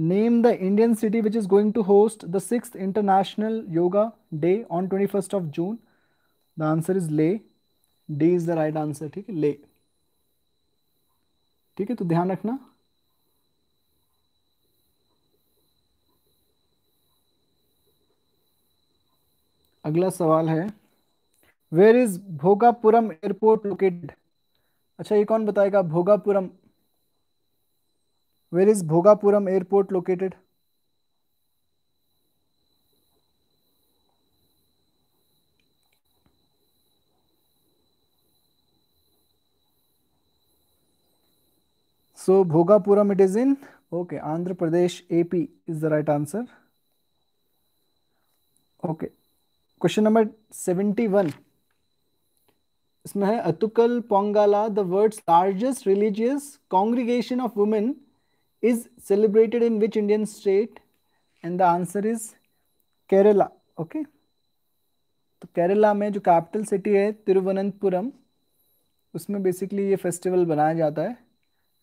name the Indian city which is going to host the six international yoga day on twenty first of June the answer is Leh D is the right answer ठीक है ले ठीक है तो ध्यान रखना अगला सवाल है where is Bhogapuram airport located अच्छा ये कौन बताएगा Bhogapuram where is Bhogapuram airport located so Bhogapuram it is in okay Andhra Pradesh AP is the right answer okay question number seventy one इसमें है Attukal Pongala the world largest religious congregation of women is celebrated in which Indian state? And the answer is Kerala. Okay. तो केरला में जो capital city है तिरुवनंतपुरम उसमें basically ये festival बनाया जाता है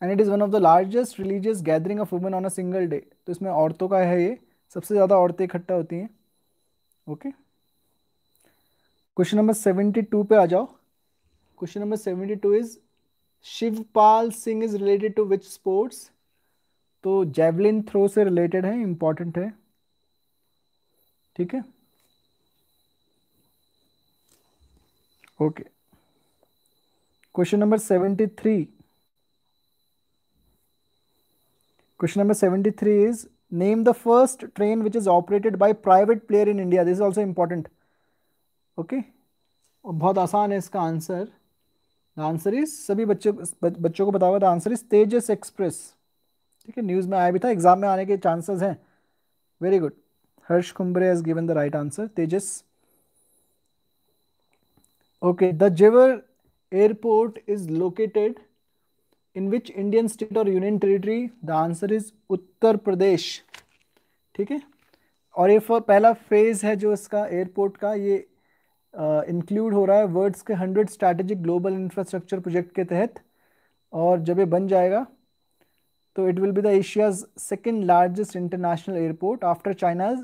and it is one of the largest religious gathering of women on a single day तो इसमें औरतों का है ये सबसे ज़्यादा औरतें इकट्ठा होती हैं okay question number seventy two पे आ जाओ question number seventy two is Shivpal Singh is related to which sports तो जेवलिन थ्रो से रिलेटेड है इंपॉर्टेंट है ठीक है okay question number seventy three question number seventy three is name the first train which is operated by private player in India this is also important okay बहुत आसान है इसका answer answer is सभी बच्चों बच्चों को बताओ the answer is Tejas express ठीक है न्यूज़ में आया भी था एग्जाम में आने के चांसेस हैं very good Harsh Kumbhare has given the right answer Tejas okay the Jewar airport is located in which Indian state और union territory the answer is Uttar Pradesh ठीक है और ये पहला फेज है जो इसका एयरपोर्ट का ये इंक्लूड uh, हो रहा है वर्ड्स के hundred strategic global infrastructure project के तहत और जब ये बन जाएगा तो it will be the Asia's second largest international airport after China's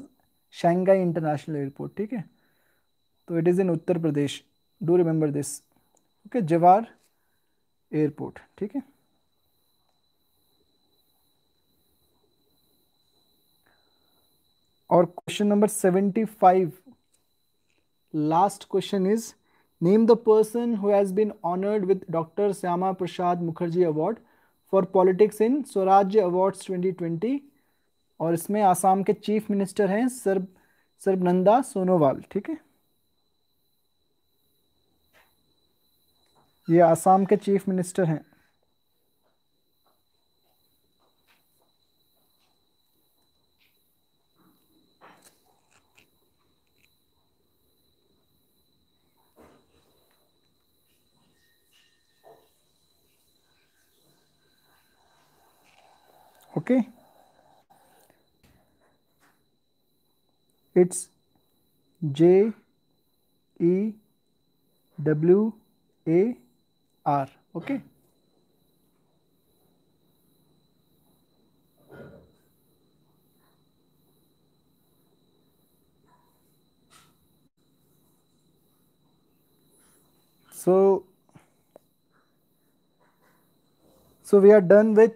Shanghai international airport ठीक है तो it is in Uttar Pradesh do remember this okay Jewar airport ठीक है और question number seventy five last question is name the person who has been honoured with doctor Shyama Prasad Mukherjee award for politics in Swarajya awards 2020 और इसमें आसाम के chief minister हैं सर्ब सर्बनंदा सोनोवाल ठीक है ये आसाम के चीफ मिनिस्टर हैं okay it's J E W A R okay so so we are done with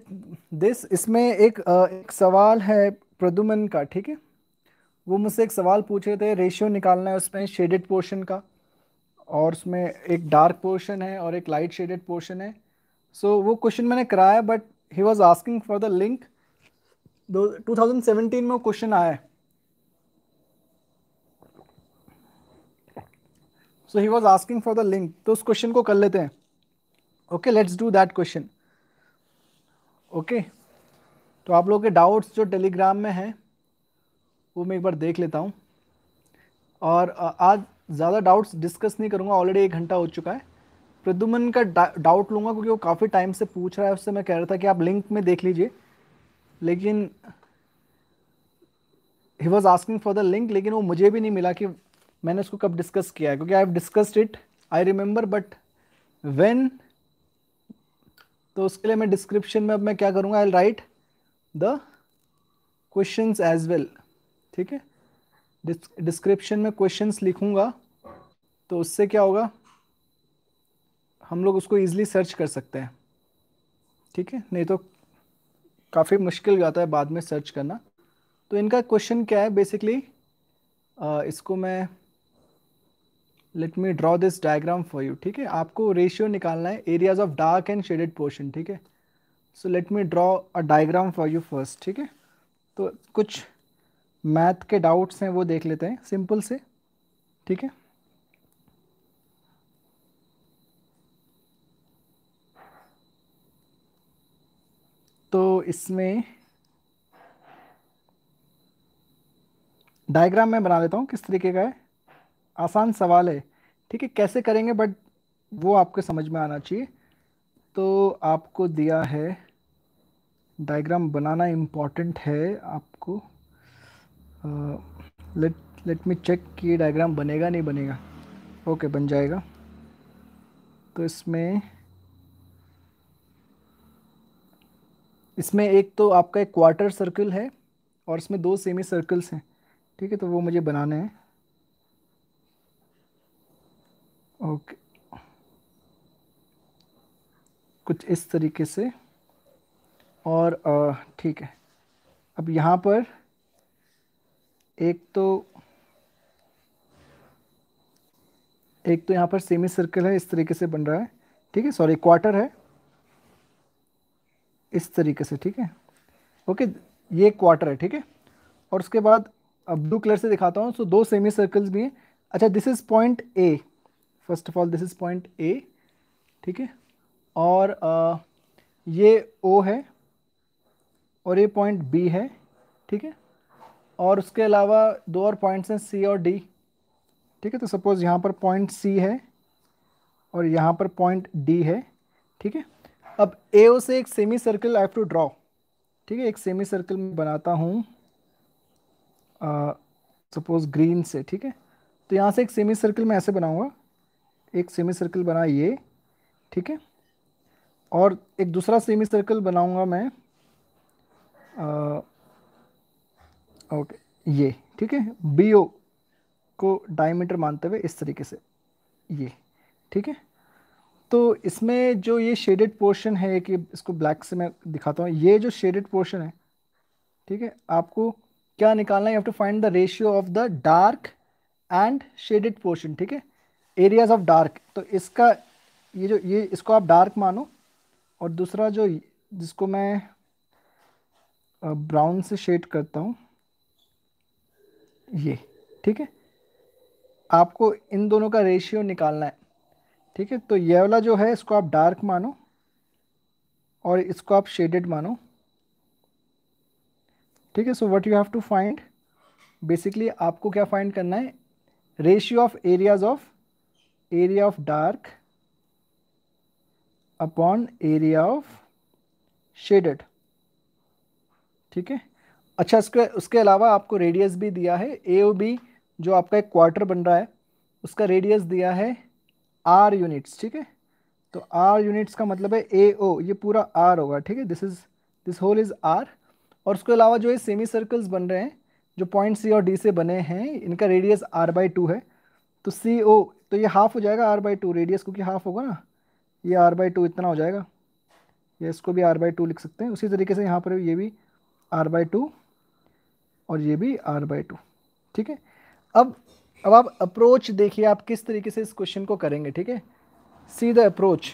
this इसमें एक, एक सवाल है प्रदुमन का ठीक है वो मुझसे एक सवाल पूछ रहे थे रेशियो निकालना है उसमें शेडेड पोर्शन का और उसमें एक डार्क पोर्शन है और एक लाइट शेडेड पोर्शन है सो so, वो क्वेश्चन मैंने कराया but he was asking for the link दो टू थाउजेंड सेवेंटीन में वो क्वेश्चन आया है so he was asking for the link तो उस क्वेश्चन को कर लेते हैं okay let's do that question okay तो आप लोगों के डाउट्स जो टेलीग्राम में हैं वो मैं एक बार देख लेता हूँ और आज ज़्यादा डाउट्स डिस्कस नहीं करूँगा ऑलरेडी एक घंटा हो चुका है प्रद्युमन का डाउट लूँगा क्योंकि वो काफ़ी टाइम से पूछ रहा है उससे मैं कह रहा था कि आप लिंक में देख लीजिए लेकिन he was asking for the link लेकिन वो मुझे भी नहीं मिला कि मैंने उसको कब डिस्कस किया है क्योंकि I have discussed it I remember but when तो उसके लिए मैं डिस्क्रिप्शन में अब मैं क्या करूँगा I write the question as well ठीक है डिस्क्रिप्शन में क्वेश्चन लिखूँगा तो उससे क्या होगा हम लोग उसको ईजिली सर्च कर सकते हैं ठीक है नहीं तो काफ़ी मुश्किल जाता है बाद में सर्च करना तो इनका क्वेश्चन क्या है बेसिकली इसको मैं let me draw this diagram for you ठीक है आपको रेशियो निकालना है areas of dark and shaded portion ठीक है so let me draw a diagram for you first ठीक है तो कुछ मैथ के डाउट्स हैं वो देख लेते हैं सिंपल से ठीक है तो इसमें डायग्राम मैं बना लेता हूँ किस तरीके का है आसान सवाल है ठीक है कैसे करेंगे बट वो आपके समझ में आना चाहिए तो आपको दिया है डायग्राम बनाना इम्पॉर्टेंट है आपको लेट लेट मी चेक कि डायग्राम बनेगा नहीं बनेगा ओके बन जाएगा तो इसमें इसमें एक तो आपका एक क्वार्टर सर्कल है और इसमें दो सेमी सर्कल्स हैं ठीक है तो वो मुझे बनाने हैं ओके कुछ इस तरीके से और ठीक है अब यहाँ पर एक तो एक तो यहाँ पर सेमी सर्कल है इस तरीके से बन रहा है ठीक है सॉरी क्वार्टर है इस तरीके से ठीक है ओके ये क्वार्टर है ठीक है और उसके बाद अब ब्लू कलर से दिखाता हूँ सो दो सेमी सर्कल्स भी हैं अच्छा this is point A first of all this is point A ठीक है और आ, ये ओ है और ये पॉइंट बी है ठीक है और उसके अलावा दो और पॉइंट्स हैं सी और डी ठीक है तो सपोज़ यहाँ पर पॉइंट सी है और यहाँ पर पॉइंट डी है ठीक है अब ए ओ से एक semi circle I have to draw ठीक है एक सेमी सर्कल में बनाता हूँ सपोज ग्रीन से ठीक है तो यहाँ से एक सेमी सर्कल मैं ऐसे बनाऊँगा एक सेमी सर्कल बना ये ठीक है और एक दूसरा सेमी सर्कल बनाऊंगा मैं आ, ओके ये ठीक है बी ओ को डायमीटर मानते हुए इस तरीके से ये ठीक है तो इसमें जो ये शेडेड पोर्शन है कि इसको ब्लैक से मैं दिखाता हूँ ये जो शेडेड पोर्शन है ठीक है आपको क्या निकालना है you have to find the ratio of the dark and shaded portion ठीक है एरियाज ऑफ डार्क तो इसका ये जो ये इसको आप डार्क मानो और दूसरा जो जिसको मैं ब्राउन से शेड करता हूँ ये ठीक है आपको इन दोनों का रेशियो निकालना है ठीक है तो ये वाला जो है इसको आप डार्क मानो और इसको आप शेडेड मानो ठीक है so what you have to find basically आपको क्या फाइंड करना है ratio of areas of area of dark upon area of shaded ठीक है अच्छा इसके उसके अलावा आपको रेडियस भी दिया है ए ओ बी जो आपका एक क्वार्टर बन रहा है उसका रेडियस दिया है आर यूनिट्स ठीक है तो आर यूनिट्स का मतलब है ए ओ ये पूरा आर होगा ठीक है this is this whole is R और उसके अलावा जो ये सेमी सर्कल्स बन रहे हैं जो पॉइंट सी और डी से बने हैं इनका रेडियस आर बाई टू है तो सी ओ तो ये हाफ हो जाएगा आर बाई टू रेडियस क्योंकि हाफ होगा ना ये आर बाई टू इतना हो जाएगा ये इसको भी आर बाई टू लिख सकते हैं उसी तरीके से यहाँ पर ये भी आर बाई टू और ये भी आर बाई टू ठीक है अब अब आप अप्रोच देखिए आप किस तरीके से इस क्वेश्चन को करेंगे ठीक है see the approach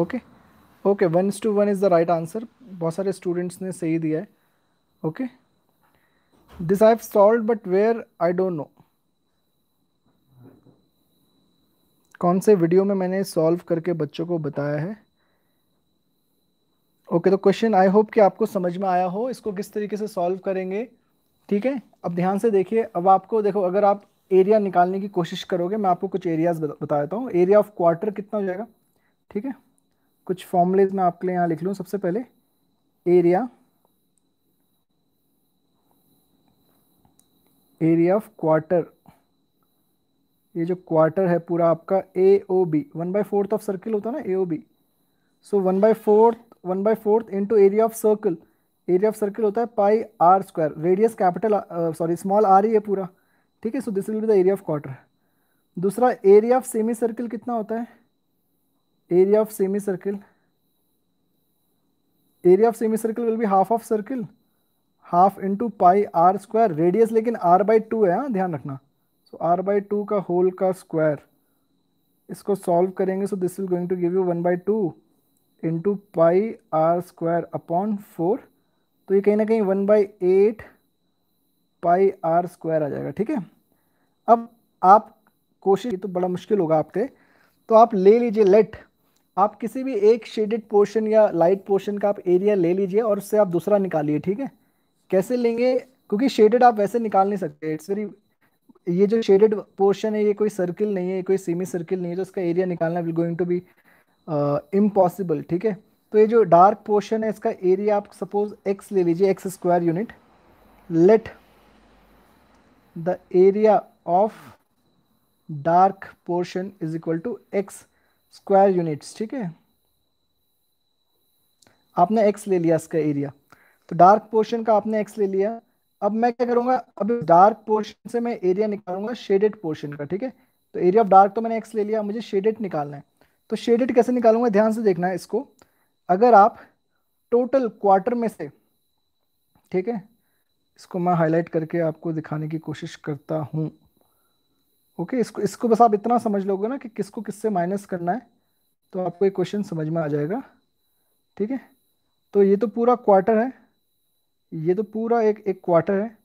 okay okay one is to one is the right answer बहुत सारे स्टूडेंट्स ने सही दिया है okay okay? This I have solved, but where I don't know. कौन से वीडियो में मैंने सॉल्व करके बच्चों को बताया है ओके okay, तो क्वेश्चन आई होप कि आपको समझ में आया हो इसको किस तरीके से सॉल्व करेंगे ठीक है अब ध्यान से देखिए अब आपको देखो अगर आप एरिया निकालने की कोशिश करोगे मैं आपको कुछ एरियाज बता देता हूँ एरिया ऑफ क्वार्टर कितना हो जाएगा ठीक है कुछ फॉर्मुलेज मैं आपके लिए यहाँ लिख लूँ सबसे पहले एरिया एरिया ऑफ क्वार्टर ये जो क्वार्टर है पूरा आपका A O B one by fourth of circle होता है ना A O B so one by fourth one by fourth into area of circle area of circle होता है pi R square radius capital sorry small R ही है पूरा ठीक है so this will be the area of quarter दूसरा area of semi circle कितना होता है area of semi circle area of semi circle will be half of circle half into pi R square radius लेकिन R by two है हाँ ध्यान रखना so R by two का होल का स्क्वायर इसको सॉल्व करेंगे so this is going to give you one by two into pi R square upon four तो ये कहीं ना कहीं one by eight pi R square आ जाएगा ठीक है अब आप कोशिश तो बड़ा मुश्किल होगा आपके तो आप ले लीजिए लेट आप किसी भी एक शेडेड पोर्शन या लाइट पोर्शन का आप एरिया ले लीजिए और उससे आप दूसरा निकालिए ठीक है कैसे लेंगे क्योंकि शेडेड आप वैसे निकाल नहीं सकते इट्स वेरी ये जो शेडेड पोर्शन है ये कोई सर्किल नहीं है कोई सेमी सर्किल नहीं है तो इसका एरिया निकालना will going to be impossible ठीक है तो ये जो डार्क पोर्शन है इसका एरिया आप सपोज एक्स ले लीजिए x square unit let the area of dark portion is equal to x square units ठीक है आपने एक्स ले लिया इसका एरिया तो डार्क पोर्शन का आपने एक्स ले लिया अब मैं क्या करूँगा अब डार्क पोर्शन से मैं एरिया निकालूंगा शेडेड पोर्शन का ठीक है तो एरिया ऑफ डार्क तो मैंने एक्स ले लिया मुझे शेडेड निकालना है तो शेडेड कैसे निकालूंगा ध्यान से देखना है इसको अगर आप टोटल क्वार्टर में से ठीक है इसको मैं हाईलाइट करके आपको दिखाने की कोशिश करता हूँ ओके इसको इसको बस आप इतना समझ लोगे ना कि किसको किससे माइनस करना है तो आपको ये क्वेश्चन समझ में आ जाएगा ठीक है तो ये तो पूरा क्वार्टर है ये तो पूरा एक एक क्वार्टर है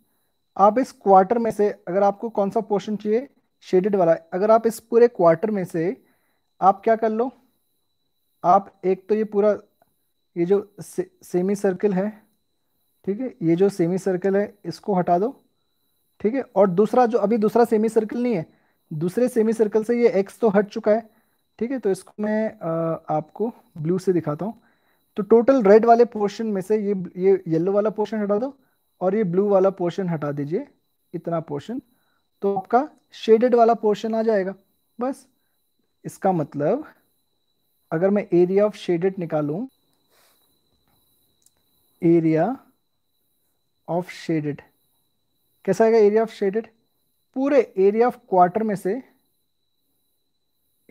आप इस क्वार्टर में से अगर आपको कौन सा पोर्शन चाहिए शेडेड वाला अगर आप इस पूरे क्वार्टर में से आप क्या कर लो आप एक तो ये पूरा ये जो से, सेमी सर्कल है ठीक है ये जो सेमी सर्कल है इसको हटा दो ठीक है और दूसरा जो अभी दूसरा सेमी सर्कल नहीं है दूसरे सेमी सर्कल से ये एक्स तो हट चुका है ठीक है तो इसको मैं आ, आपको ब्लू से दिखाता हूँ तो टोटल रेड वाले पोर्शन में से ये ये येलो वाला पोर्शन हटा दो और ये ब्लू वाला पोर्शन हटा दीजिए इतना पोर्शन तो आपका शेडेड वाला पोर्शन आ जाएगा बस इसका मतलब अगर मैं एरिया ऑफ शेडेड निकालूं एरिया ऑफ शेडेड कैसा आएगा एरिया ऑफ शेडेड पूरे एरिया ऑफ क्वार्टर में से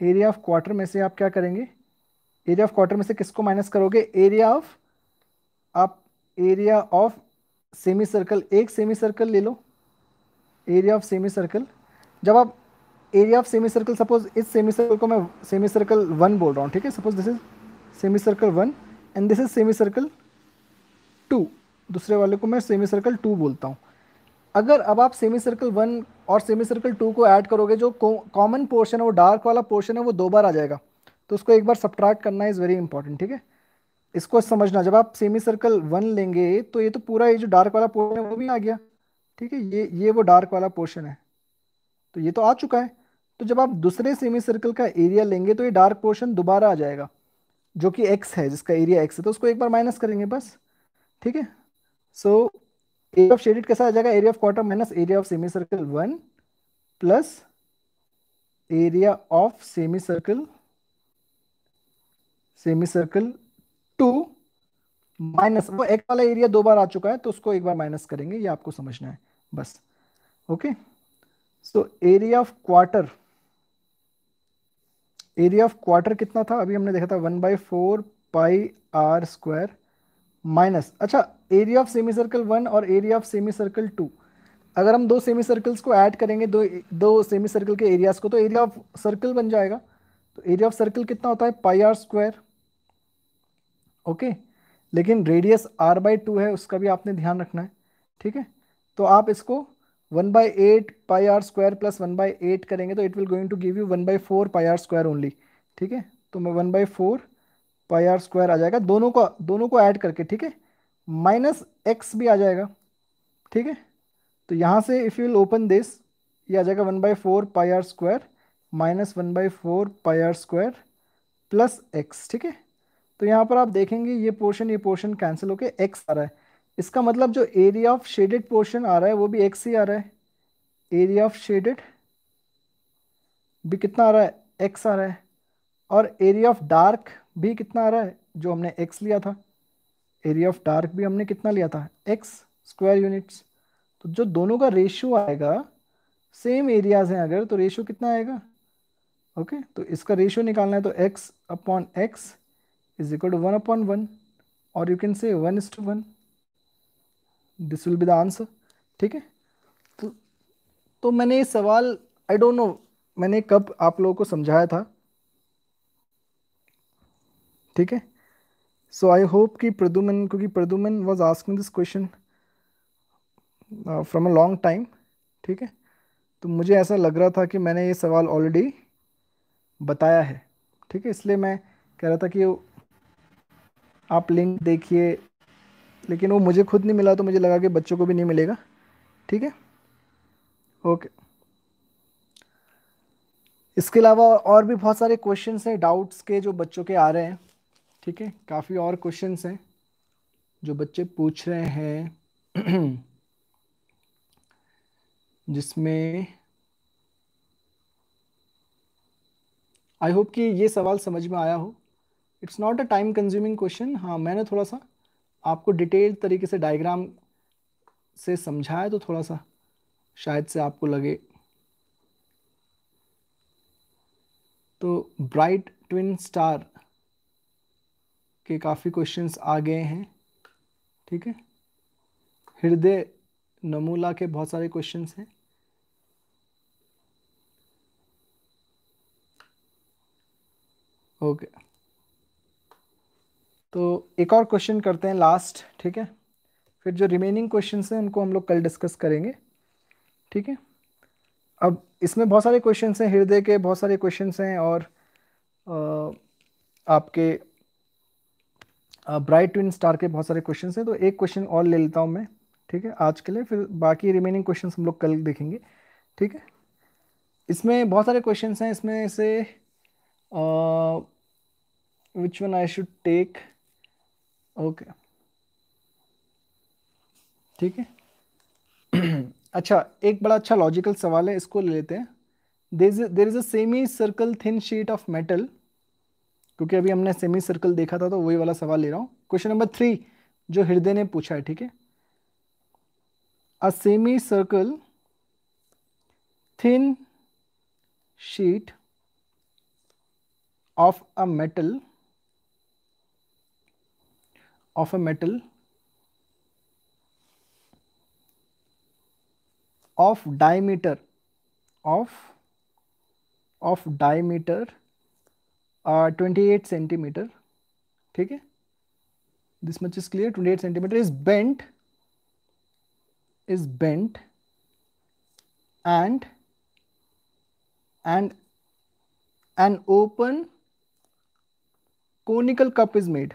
एरिया ऑफ क्वार्टर में से आप क्या करेंगे एरिया ऑफ क्वार्टर में से किसको माइनस करोगे एरिया ऑफ आप एरिया ऑफ सेमी सर्कल एक सेमी सर्कल ले लो एरिया ऑफ सेमी सर्कल जब आप area of semi circle suppose इस सेमी सर्कल को मैं सेमी सर्कल वन बोल रहा हूँ ठीक है suppose this is semi circle one and this is semi circle two दूसरे वाले को मैं सेमी सर्कल टू बोलता हूँ अगर अब आप सेमी सर्कल वन और सेमी सर्कल टू को ऐड करोगे जो कॉमन पोर्शन है वो डार्क वाला पोर्शन है वो दो बार आ जाएगा तो उसको एक बार सब्ट्रैक्ट करना इज़ वेरी इंपॉर्टेंट ठीक है इसको समझना जब आप सेमी सर्कल वन लेंगे तो ये तो पूरा ये जो डार्क वाला पोर्शन है वो भी आ गया ठीक है ये ये वो डार्क वाला पोर्शन है तो ये तो आ चुका है तो जब आप दूसरे सेमी सर्कल का एरिया लेंगे तो ये डार्क पोर्शन दोबारा आ जाएगा जो कि एक्स है जिसका एरिया एक्स है तो उसको एक बार माइनस करेंगे बस ठीक है सो एरिया ऑफ शेडेड कैसा आ जाएगा area of quarter minus area of semi circle one plus area of semi circle semi circle two minus वो एक वाला एरिया दो बार आ चुका है तो उसको एक बार माइनस करेंगे ये आपको समझना है बस okay so area of quarter area of quarter कितना था अभी हमने देखा था one by four pi R square minus अच्छा area of semi circle one और area of semi circle two अगर हम दो सेमी सर्कल्स को ऐड करेंगे दो दो सेमी सर्कल के एरियाज को तो एरिया ऑफ सर्कल बन जाएगा तो एरिया ऑफ सर्कल कितना होता है पाई आर स्क्वायर ओके लेकिन रेडियस आर बाई टू है उसका भी आपने ध्यान रखना है ठीक है तो आप इसको one by eight pi R square plus one by eight करेंगे तो it will going to give you one by four pi R square only ठीक है तो मैं one by four pi R square आ जाएगा दोनों को दोनों को ऐड करके ठीक है माइनस एक्स भी आ जाएगा ठीक है तो यहाँ से if you will open this ये आ जाएगा one by four pi R square minus one by four pi R square plus x ठीक है तो यहाँ पर आप देखेंगे ये पोर्शन ये पोर्शन कैंसिल होके एक्स आ रहा है इसका मतलब जो एरिया ऑफ शेडेड पोर्शन आ रहा है वो भी एक्स ही आ रहा है एरिया ऑफ शेडेड भी कितना आ रहा है एक्स आ रहा है और एरिया ऑफ डार्क भी कितना आ रहा है जो हमने एक्स लिया था एरिया ऑफ डार्क भी हमने कितना लिया था एक्स स्क्वायर यूनिट्स तो जो दोनों का रेशियो आएगा सेम एरियाज हैं अगर तो रेशियो कितना आएगा ओके okay? तो इसका रेशियो निकालना है तो x upon x is equal to 1 upon 1 or you can say 1 is to 1 this will be the answer ठीक है तो तो मैंने ये सवाल आई डोंट नो मैंने कब आप लोगों को समझाया था ठीक है सो आई होप कि प्रदुमन क्योंकि Pradyuman was asking this question from a long time ठीक है तो मुझे ऐसा लग रहा था कि मैंने ये सवाल ऑलरेडी बताया है ठीक है इसलिए मैं कह रहा था कि आप लिंक देखिए लेकिन वो मुझे खुद नहीं मिला तो मुझे लगा कि बच्चों को भी नहीं मिलेगा ठीक है ओके इसके अलावा और भी बहुत सारे क्वेश्चन हैं डाउट्स के जो बच्चों के आ रहे हैं ठीक है काफ़ी और क्वेश्चन हैं जो बच्चे पूछ रहे हैं जिसमें आई होप कि ये सवाल समझ में आया हो it's not a time consuming question हाँ मैंने थोड़ा सा आपको डिटेल तरीके से डायग्राम से समझाया तो थोड़ा सा शायद से आपको लगे तो ब्राइट ट्विन स्टार के काफ़ी क्वेश्चंस आ गए हैं ठीक है हृदय नमूला के बहुत सारे क्वेश्चंस हैं ओके okay. तो एक और क्वेश्चन करते हैं लास्ट ठीक है फिर जो रिमेनिंग क्वेश्चन हैं उनको हम लोग कल डिस्कस करेंगे ठीक है अब इसमें बहुत सारे क्वेश्चन हैं हृदय के बहुत सारे क्वेश्चन हैं और आ, आपके ब्राइट ट्विन स्टार के बहुत सारे क्वेश्चन हैं तो एक क्वेश्चन और ले लेता हूँ मैं ठीक है आज के लिए फिर बाकी रिमेनिंग क्वेश्चन हम लोग कल देखेंगे ठीक है इसमें बहुत सारे क्वेश्चन हैं इसमें से which one I should take okay ठीक है अच्छा एक बड़ा अच्छा लॉजिकल सवाल है इसको ले लेते हैं there is a semi circle thin sheet of metal क्योंकि अभी हमने सेमी सर्कल देखा था तो वही वाला सवाल ले रहा हूँ क्वेश्चन नंबर थ्री जो हृदय ने पूछा है ठीक है a semi circle thin sheet of a metal of a metal of diameter of of diameter uh, 28 centimeter okay. this much is clear 28 centimeter is bent is bent and and an open conical cup is made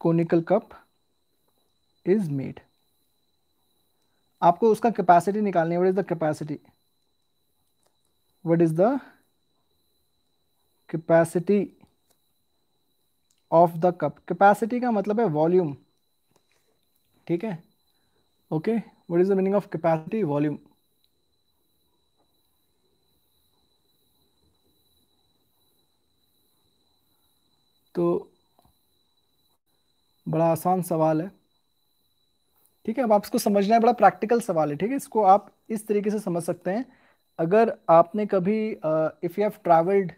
conical cup is made आपको उसका capacity निकालनी है what is the capacity what is the capacity of the cup capacity का मतलब है volume ठीक है okay what is the meaning of capacity volume तो बड़ा आसान सवाल है ठीक है अब आप इसको समझना है बड़ा प्रैक्टिकल सवाल है ठीक है इसको आप इस तरीके से समझ सकते हैं अगर आपने कभी if you have travelled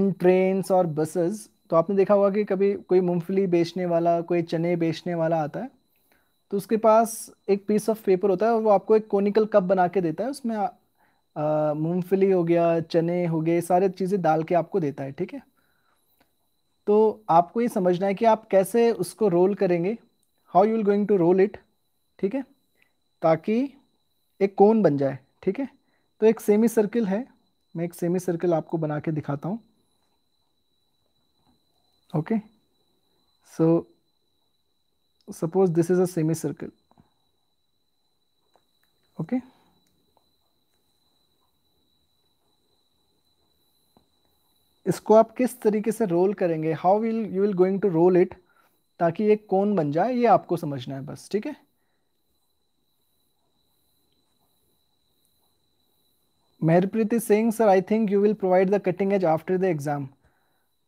in trains और बसेस तो आपने देखा होगा कि कभी कोई मूंगफली बेचने वाला कोई चने बेचने वाला आता है तो उसके पास एक पीस ऑफ पेपर होता है वो आपको एक कोनिकल कप बना के देता है उसमें मूंगफली हो गया चने हो गए सारे चीज़ें डाल के आपको देता है ठीक है तो आपको ये समझना है कि आप कैसे उसको रोल करेंगे how you will going to roll it ठीक है ताकि एक कोन बन जाए ठीक है तो एक सेमी सर्किल है मैं एक सेमी सर्किल आपको बना के दिखाता हूँ okay so suppose is a semi circle okay okay इसको आप किस तरीके से रोल करेंगे how will you will going to roll it ताकि ये कौन बन जाए ये आपको समझना है बस ठीक है Mehrpreet is saying sir I think you will provide the cutting edge after the exam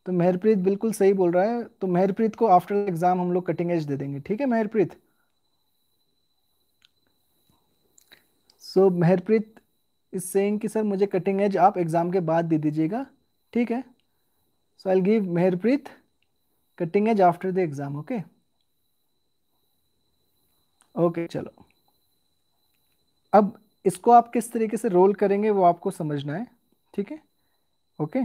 तो मेहरप्रीत बिल्कुल सही बोल रहा है तो मेहरप्रीत को आफ्टर एग्ज़ाम हम लोग कटिंग एज दे देंगे ठीक है Mehrpreet so so, Mehrpreet is saying कि सर मुझे कटिंग एज आप एग्ज़ाम के बाद दे दीजिएगा ठीक है so I give Mehrpreet cutting edge after the exam okay okay चलो अब इसको आप किस तरीके से रोल करेंगे वो आपको समझना है ठीक है ओके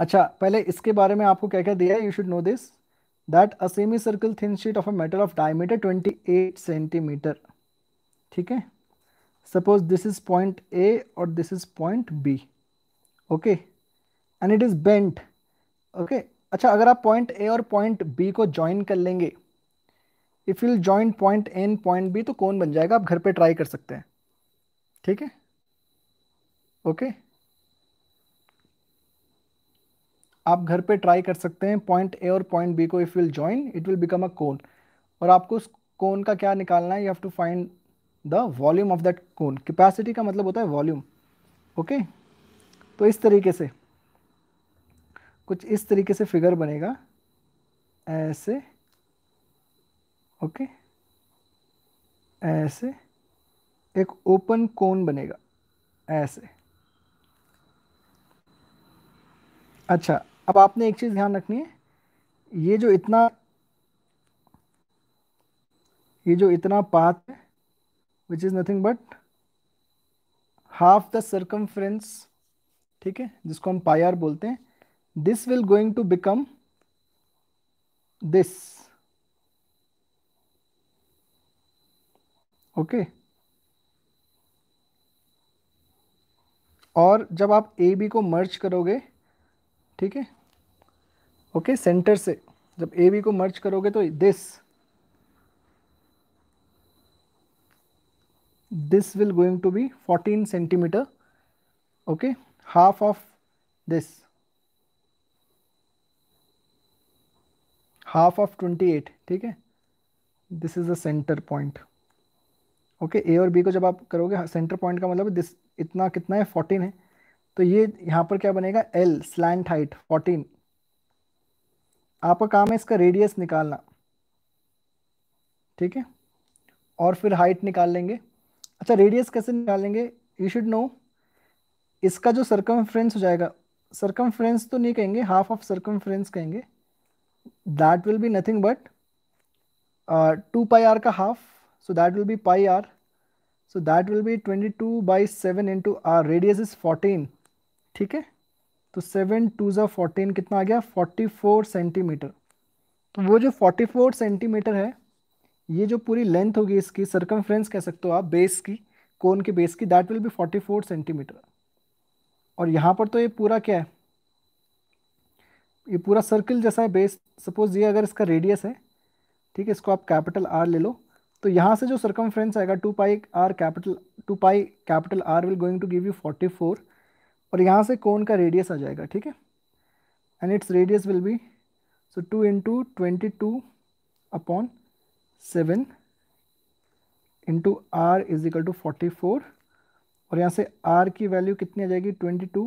अच्छा पहले इसके बारे में आपको क्या क्या दिया है you should know this that a semi circle thin sheet of a metal of diameter 28 centimetre ठीक है suppose this is point A और this is point B okay and it is bent okay अच्छा अगर आप point A और point B को join कर लेंगे if you join point A and point B तो कौन बन जाएगा आप घर पे ट्राई कर सकते हैं ठीक है ओके आप घर पे ट्राई कर सकते हैं पॉइंट ए और पॉइंट बी को if you join it will become a cone और आपको उस कोन का क्या निकालना है you have to find the volume of that cone capacity का मतलब होता है वॉल्यूम ओके okay? तो इस तरीके से कुछ इस तरीके से फिगर बनेगा ऐसे ओके ऐसे एक ओपन कोन बनेगा ऐसे अच्छा अब आपने एक चीज़ ध्यान रखनी है ये जो इतना ये जो इतना पाथ है which is nothing but half the circumference ठीक है जिसको हम पाई आर बोलते हैं this will going to become this okay और जब आप ए बी को मर्ज करोगे ठीक है ओके सेंटर से जब ए बी को मर्ज करोगे तो this this will going to be 14 centimetre okay half of this half of 28 ठीक है this is the centre point okay A और बी को जब आप करोगे सेंटर हाँ, पॉइंट का मतलब दिस इतना कितना है 14 है तो ये यहाँ पर क्या बनेगा एल स्लैंट हाइट 14 आपका काम है इसका रेडियस निकालना ठीक है और फिर हाइट निकाल लेंगे अच्छा रेडियस कैसे निकालेंगे यू शुड नो इसका जो सरकम हो जाएगा सरकम तो नहीं कहेंगे हाफ ऑफ सरकम कहेंगे that will be nothing but two pi R का half so that will be pi R so that will be twenty two by seven into R radius is fourteen ठीक है तो seven to ज़ा fourteen कितना आ गया forty four centimetre तो वो जो फोर्टी फोर सेंटीमीटर है ये जो पूरी लेंथ होगी इसकी सरकम कह सकते हो आप बेस की कोन के बेस की that will be forty four centimetre और यहाँ पर तो ये पूरा क्या है ये पूरा सर्कल जैसा है बेस सपोज ये अगर इसका रेडियस है ठीक है इसको आप कैपिटल आर ले लो तो यहाँ से जो सर्कम आएगा two pi R capital two pi capital R will going to give you forty four और यहाँ से कौन का रेडियस आ जाएगा ठीक है and its radius will be so two into twenty two upon seven into R is equal to forty four और यहाँ से आर की वैल्यू कितनी आ जाएगी twenty two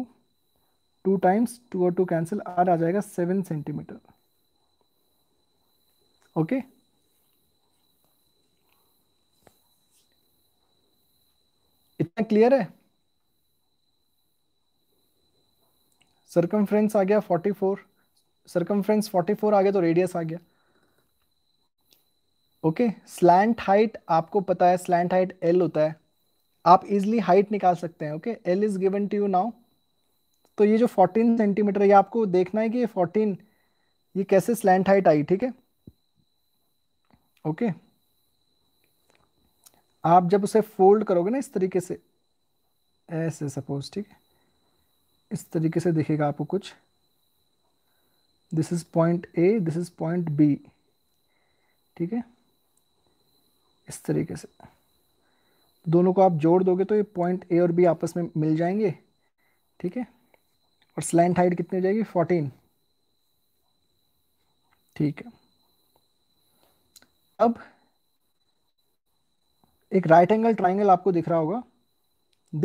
two times two और टू कैंसिल आर आ जाएगा सेवन सेंटीमीटर ओके इतना क्लियर है सरकमफ्रेंस आ गया forty four circumference forty four आ गया तो रेडियस आ गया ओके स्लैंट हाइट आपको पता है स्लैंट हाइट एल होता है आप इजिली हाइट निकाल सकते हैं okay L is given to you now तो ये जो 14 सेंटीमीटर ये आपको देखना है कि ये 14 ये कैसे स्लैंट हाइट आई ठीक है ओके आप जब उसे फोल्ड करोगे ना इस तरीके से ऐसे सपोज ठीक है इस तरीके से दिखेगा आपको कुछ this is point A this is point B ठीक है इस तरीके से दोनों को आप जोड़ दोगे तो ये पॉइंट ए और बी आपस में मिल जाएंगे ठीक है और स्लैंड हाइट कितनी हो जाएगी फोर्टीन ठीक है अब एक राइट एंगल ट्राइंगल आपको दिख रहा होगा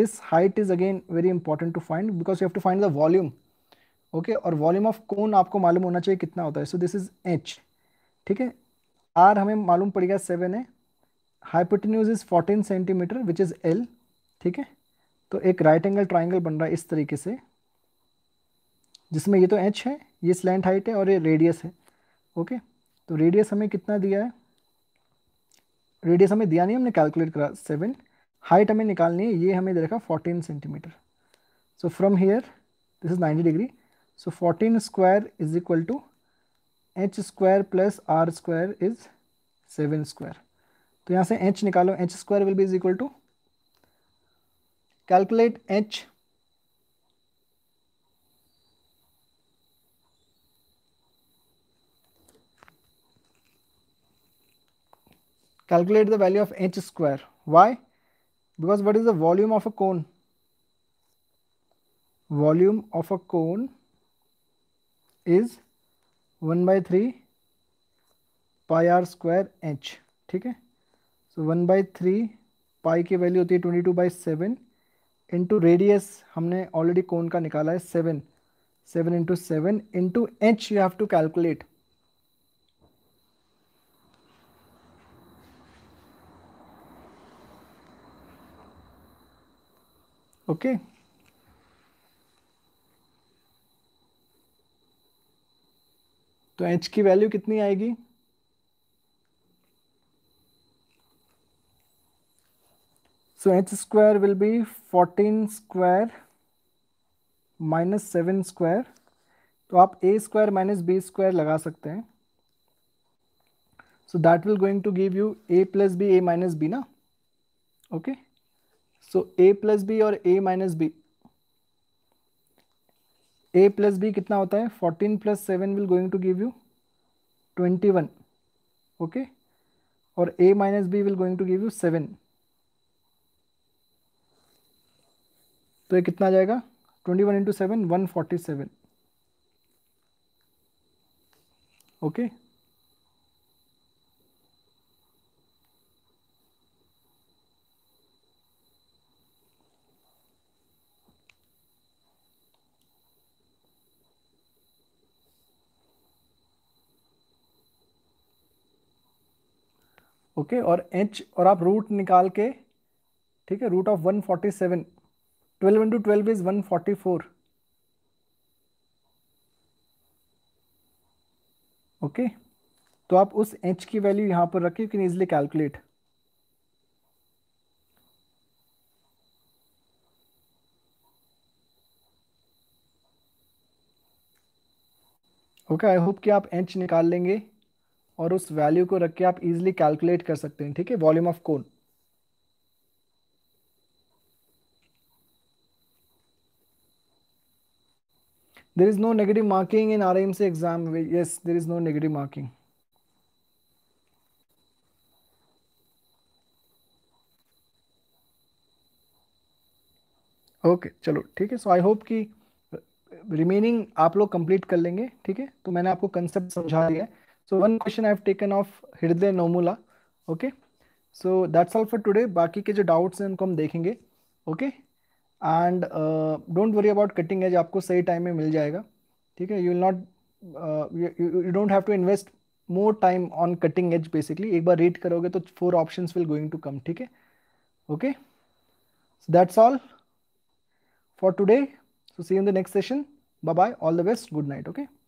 this height is again very important to find because you have to find the volume okay और वॉल्यूम ऑफ कोन आपको मालूम होना चाहिए कितना होता है सो दिस इज एच ठीक है आर हमें मालूम पड़ गया सेवन है hypotenuse is 14 centimetre which is L ठीक है तो एक राइट एंगल ट्राइंगल बन रहा है इस तरीके से जिसमें ये तो एच है ये स्लैंड हाइट है और ये रेडियस है ओके तो रेडियस हमें कितना दिया है रेडियस हमें दिया नहीं हमने कैलकुलेट करा सेवन हाइट हमें निकालनी है ये हमें दे रखा fourteen centimetre so from here this is ninety degree so fourteen square is equal to H square plus R square is seven square तो यहां से एच निकालो H square will be is equal to calculate H calculate the value of H square why because what is the volume of a cone volume of a cone is one by three pi R square H ठीक है so one by three pi की value होती है twenty two by seven into radius हमने already कौन का निकाला है seven seven into seven into H you have to calculate okay तो एच की वैल्यू कितनी आएगी So h square will be 14 square minus seven square तो आप A square minus B square लगा सकते हैं so that will going to give you A plus B A minus B ना okay so A plus B और A minus B A plus B कितना होता है fourteen plus seven will going to give you twenty one okay और A minus B will going to give you seven तो ये कितना आ जाएगा twenty one into seven one forty seven okay okay okay, और एच और आप root निकाल के ठीक है root of one forty seven 12 into 12 is 144 okay okay? तो आप उस एच की वैल्यू यहां पर रखें you can easily calculate okay I hope कि आप एच निकाल लेंगे और उस वैल्यू को रख के आप इजिली कैलकुलेट कर सकते हैं ठीक है volume of cone there is no negative marking in RMC exam. Yes, there is no negative marking. Okay चलो ठीक है सो आई होप कि रिमेनिंग आप लोग कंप्लीट कर लेंगे ठीक है तो मैंने आपको कंसेप्ट समझा दिया है so one question I have taken of Hriday Nomula okay so that's all for today बाकी के जो डाउट्स हैं उनको हम देखेंगे okay okay? And don't worry about cutting edge आपको सही टाइम में मिल जाएगा ठीक है you will not you don't have to invest more time on cutting edge basically एक बार रीड करोगे तो four option will going to come ठीक है okay so that's all for today so see in the next session bye bye all the best good night okay